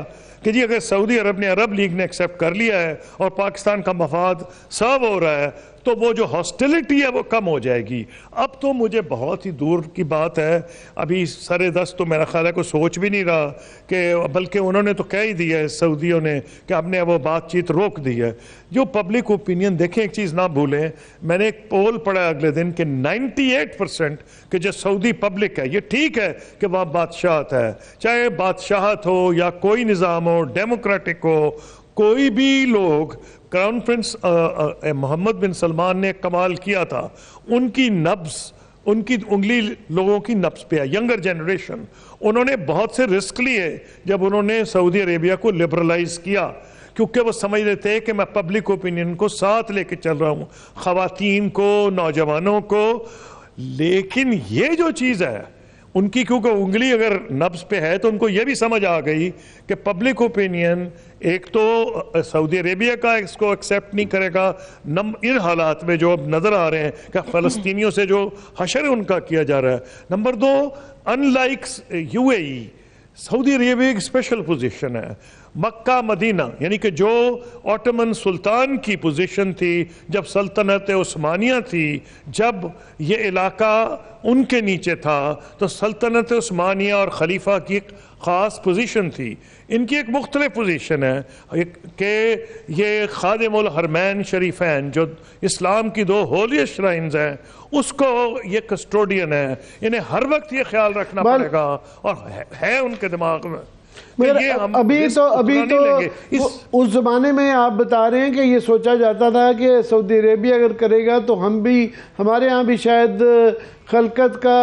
कि जी अगर सऊदी अरब ने अरब लीग ने एक्सेप्ट कर लिया है और पाकिस्तान का मफाद सर्व हो रहा है तो वो जो हॉस्टिलिटी है वो कम हो जाएगी अब तो मुझे बहुत ही दूर की बात है अभी सरे दस तो मेरा ख्याल है कोई सोच भी नहीं रहा कि बल्कि उन्होंने तो कह ही दिया है सऊदियों ने कि हमने वो बातचीत रोक दी है जो पब्लिक ओपिनियन देखें एक चीज़ ना भूलें मैंने एक पोल पढ़ा अगले दिन कि 98 परसेंट कि जो सऊदी पब्लिक है ये ठीक है कि वह बादशाहत है चाहे बादशाहत हो या कोई निज़ाम हो डेमोक्रेटिक हो कोई भी लोग crown prince Mohammed bin Salman ने कमाल किया था उनकी नब्स उनकी उंगली लोगों की नब्स पे है यंगर जनरेशन उन्होंने बहुत से रिस्क लिए जब उन्होंने सऊदी अरेबिया को लिबरलाइज किया क्योंकि वो समझ रहे थे कि मैं पब्लिक ओपिनियन को साथ लेके चल रहा हूँ ख़वातीन को नौजवानों को लेकिन ये जो चीज़ है उनकी क्योंकि उंगली अगर नब्स पे है तो उनको ये भी समझ आ गई कि पब्लिक ओपिनियन एक तो सऊदी अरेबिया का इसको एक्सेप्ट नहीं करेगा नम इन हालात में जो अब नज़र आ रहे हैं क्या फ़लस्तियों से जो हशर उनका किया जा रहा है नंबर दो unlike U e, Saudi Arabia एक स्पेशल पोजीशन है मक्का मदीना यानी कि जो ऑटोमन सुल्तान की पोजीशन थी जब सल्तनत उस्मानिया थी जब ये इलाका उनके नीचे था तो सल्तनत उस्मानिया और खलीफा की ख़ास पोजीशन थी इनकी एक मुख्तलि पोजीशन है कि ये खादमुल हरमैन शरीफैन जो इस्लाम की दो होली श्राइन्स हैं उसको ये कस्टोडियन है इन्हें हर वक्त ये ख्याल रखना पड़ेगा और है, है उनके दिमाग में ये हम अभी तो अभी तो इस उस जमाने में आप बता रहे हैं कि ये सोचा जाता था कि सऊदी अरेबिया अगर करेगा तो हम भी हमारे यहाँ भी शायद खलकत का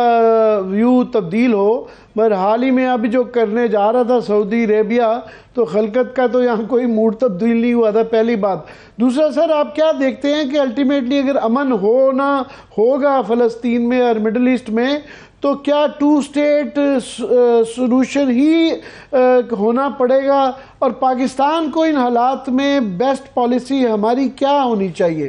व्यू तब्दील हो पर हाल ही में अभी जो करने जा रहा था सऊदी अरेबिया तो खलकत का तो यहाँ कोई मूड तब्दील नहीं हुआ था पहली बात दूसरा सर आप क्या देखते हैं कि अल्टीमेटली अगर अमन होना होगा फ़लस्तीन में और मिडल ईस्ट में तो क्या टू स्टेट सोलूशन ही uh, होना पड़ेगा और पाकिस्तान को इन हालात में बेस्ट पॉलिसी हमारी क्या होनी चाहिए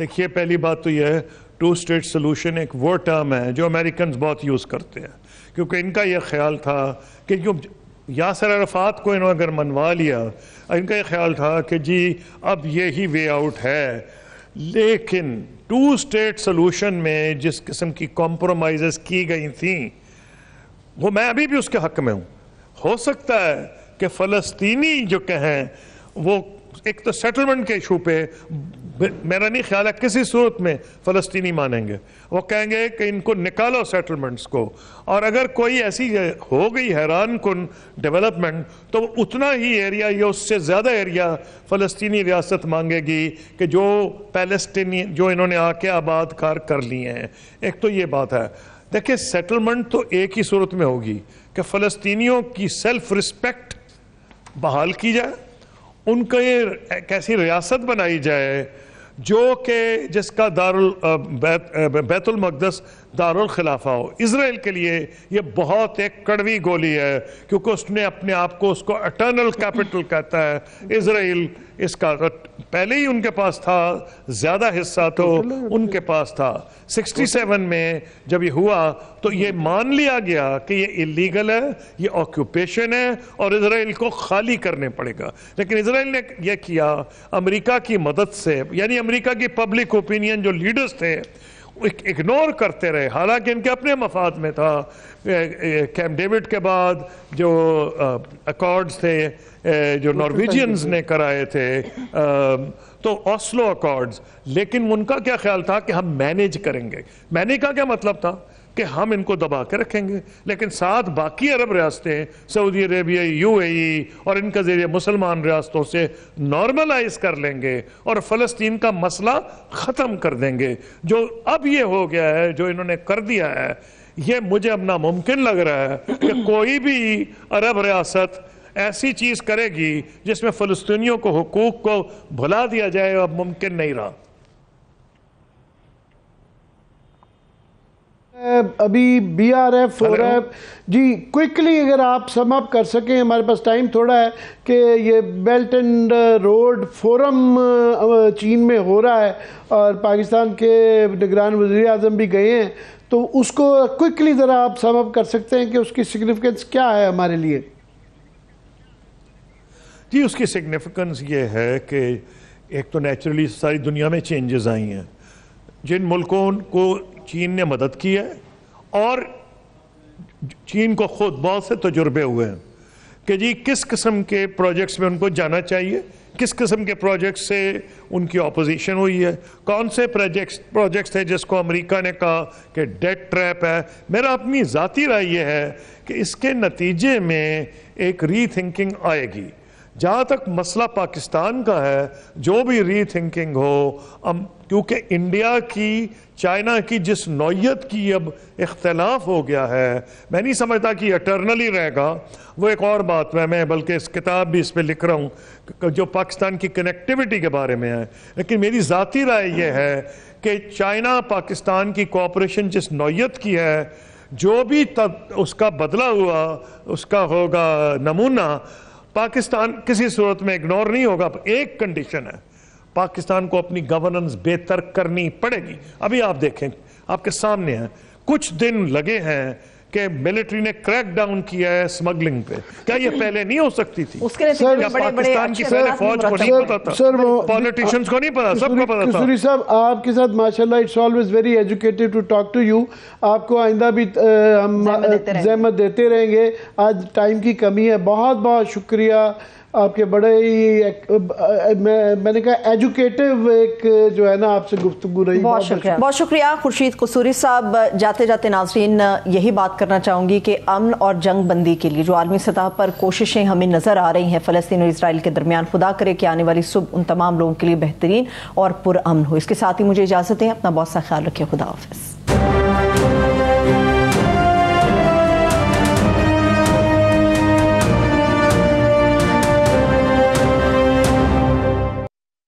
देखिए पहली बात तो यह है टू स्टेट सोलूशन एक वो टर्म है जो अमेरिकन बहुत यूज़ करते हैं क्योंकि इनका यह ख्याल था कि जो यासर अरफात को इन्होंने अगर मनवा लिया इनका यह ख्याल था कि जी अब यही वे आउट है लेकिन टू स्टेट सोल्यूशन में जिस किस्म की कॉम्प्रोमाइज की गई थी वो मैं अभी भी उसके हक में हूं हो सकता है कि फ़लस्तीनी जो कहें वो एक तो सेटलमेंट के इशू पे मेरा नहीं ख्याल है किसी सूरत में फ़लस्तीनी मानेंगे वो कहेंगे कि इनको निकालो सेटलमेंट्स को और अगर कोई ऐसी हो गई हैरान कन डेवलपमेंट तो उतना ही एरिया या उससे ज़्यादा एरिया फलस्तनी रियासत मांगेगी कि जो पैलस्तनी जो इन्होंने आके आबाद कार कर लिए हैं एक तो ये बात है देखिए सेटलमेंट तो एक ही सूरत में होगी कि फ़लस्तनीों की सेल्फ रिस्पेक्ट बहाल की जाए उनका ये कैसी रियासत बनाई जाए जो कि जिसका दारुल बैतुलमकदस बैतुल मकदस दारुल खिलाफा हो इसराइल के लिए यह बहुत एक कड़वी गोली है क्योंकि उसने अपने आप को उसको अटर्नल कैपिटल कहता है इसराइल इसका पहले ही उनके पास था ज्यादा हिस्सा तो, तो उनके पास था 67 में जब ये हुआ तो ये मान लिया गया कि ये इलीगल है ये ऑक्यूपेशन है और इसराइल को खाली करने पड़ेगा लेकिन इसराइल ने यह किया अमेरिका की मदद से यानी अमेरिका की पब्लिक ओपिनियन जो लीडर्स थे इग्नोर करते रहे हालांकि इनके अपने मफाद में था कैम डेविड के बाद जो अकॉर्ड्स थे जो नॉर्वेजियंस ने कराए थे तो ऑस्लो अकॉर्ड्स लेकिन उनका क्या ख्याल था कि हम मैनेज करेंगे मैंने का क्या मतलब था कि हम इनको दबा के रखेंगे लेकिन साथ बाकी अरब रियासतें सऊदी अरेबिया यूएई और इनका जरिए मुसलमान रियासतों से नॉर्मलाइज कर लेंगे और फ़लस्तीन का मसला ख़त्म कर देंगे जो अब ये हो गया है जो इन्होंने कर दिया है ये मुझे अब नामुमकिन लग रहा है कि कोई भी अरब रियासत ऐसी चीज़ करेगी जिसमें फ़लस्तियों को हकूक़ को भुला दिया जाए अब मुमकिन नहीं रहा अभी बी आर एफ हो रहा है जी क्विकली अगर आप सम अप कर सकें हमारे पास टाइम थोड़ा है कि ये बेल्ट एंड रोड फोरम चीन में हो रहा है और पाकिस्तान के निगरान वजी अजम भी गए हैं तो उसको क्विकली ज़रा आप सम अप कर सकते हैं कि उसकी सिग्निफिकेंस क्या है हमारे लिए जी उसकी सिग्निफिकेंस ये है कि एक तो नेचुरली सारी दुनिया में चेंजेस आई हैं जिन मुल्कों को चीन ने मदद की है और चीन को खुद बहुत से तजुर्बे हुए हैं कि जी किस किस्म के प्रोजेक्ट्स में उनको जाना चाहिए किस किस्म के प्रोजेक्ट से उनकी ऑपोजिशन हुई है कौन से प्रोजेक्ट्स प्रोजेक्ट्स थे जिसको अमेरिका ने कहा कि डेट ट्रैप है मेरा अपनी ज़ाती राय यह है कि इसके नतीजे में एक रीथिंकिंग आएगी जहाँ तक मसला पाकिस्तान का है जो भी री थिंकिंग हो अब क्योंकि इंडिया की चाइना की जिस नौीयत की अब इख्तलाफ हो गया है मैं नहीं समझता कि अटर्नली रहेगा वो एक और बात में मैं बल्कि इस किताब भी इस पर लिख रहा हूँ जो पाकिस्तान की कनेक्टिविटी के बारे में है लेकिन मेरी ज़ाती राय यह है कि चाइना पाकिस्तान की कोऑपरेशन जिस नोयत की है जो भी तब उसका बदला हुआ उसका होगा नमूना पाकिस्तान किसी सूरत में इग्नोर नहीं होगा एक कंडीशन है पाकिस्तान को अपनी गवर्नेंस बेहतर करनी पड़ेगी अभी आप देखें आपके सामने है कुछ दिन लगे हैं कि मिलिट्री ने क्रैक डाउन किया है स्मगलिंग पे क्या ये पहले नहीं हो सकती थी उसके लिए सर, तो बड़े, पाकिस्तान की सर फौज को नहीं पता था सर पॉलिटिशियंस को नहीं पता सबको पता था साहब आपके साथ माशाल्लाह it's always very educated to talk to you आपको आइंदा भी हम जहमत देते रहेंगे आज टाइम की कमी है बहुत बहुत शुक्रिया आपके बड़े ही मैं, मैंने कहा एजुकेटिव एक जो है ना आपसे गुफ्तु रही बहुत शुक्रिया बहुत शुक्रिया खुर्शीद कसूरी साहब जाते जाते नाजरीन यही बात करना चाहूंगी कि अमन और जंग बंदी के लिए जो आलमी सतह पर कोशिशें हमें नज़र आ रही हैं फ़लस्तीन और इसराइल के दरमियान खुदा करे कि आने वाली सुबह उन तमाम लोगों के लिए बेहतरीन और पुरअमन हो इसके साथ ही मुझे इजाज़त है अपना बहुत सा ख्याल रखें खुदा हाफिज़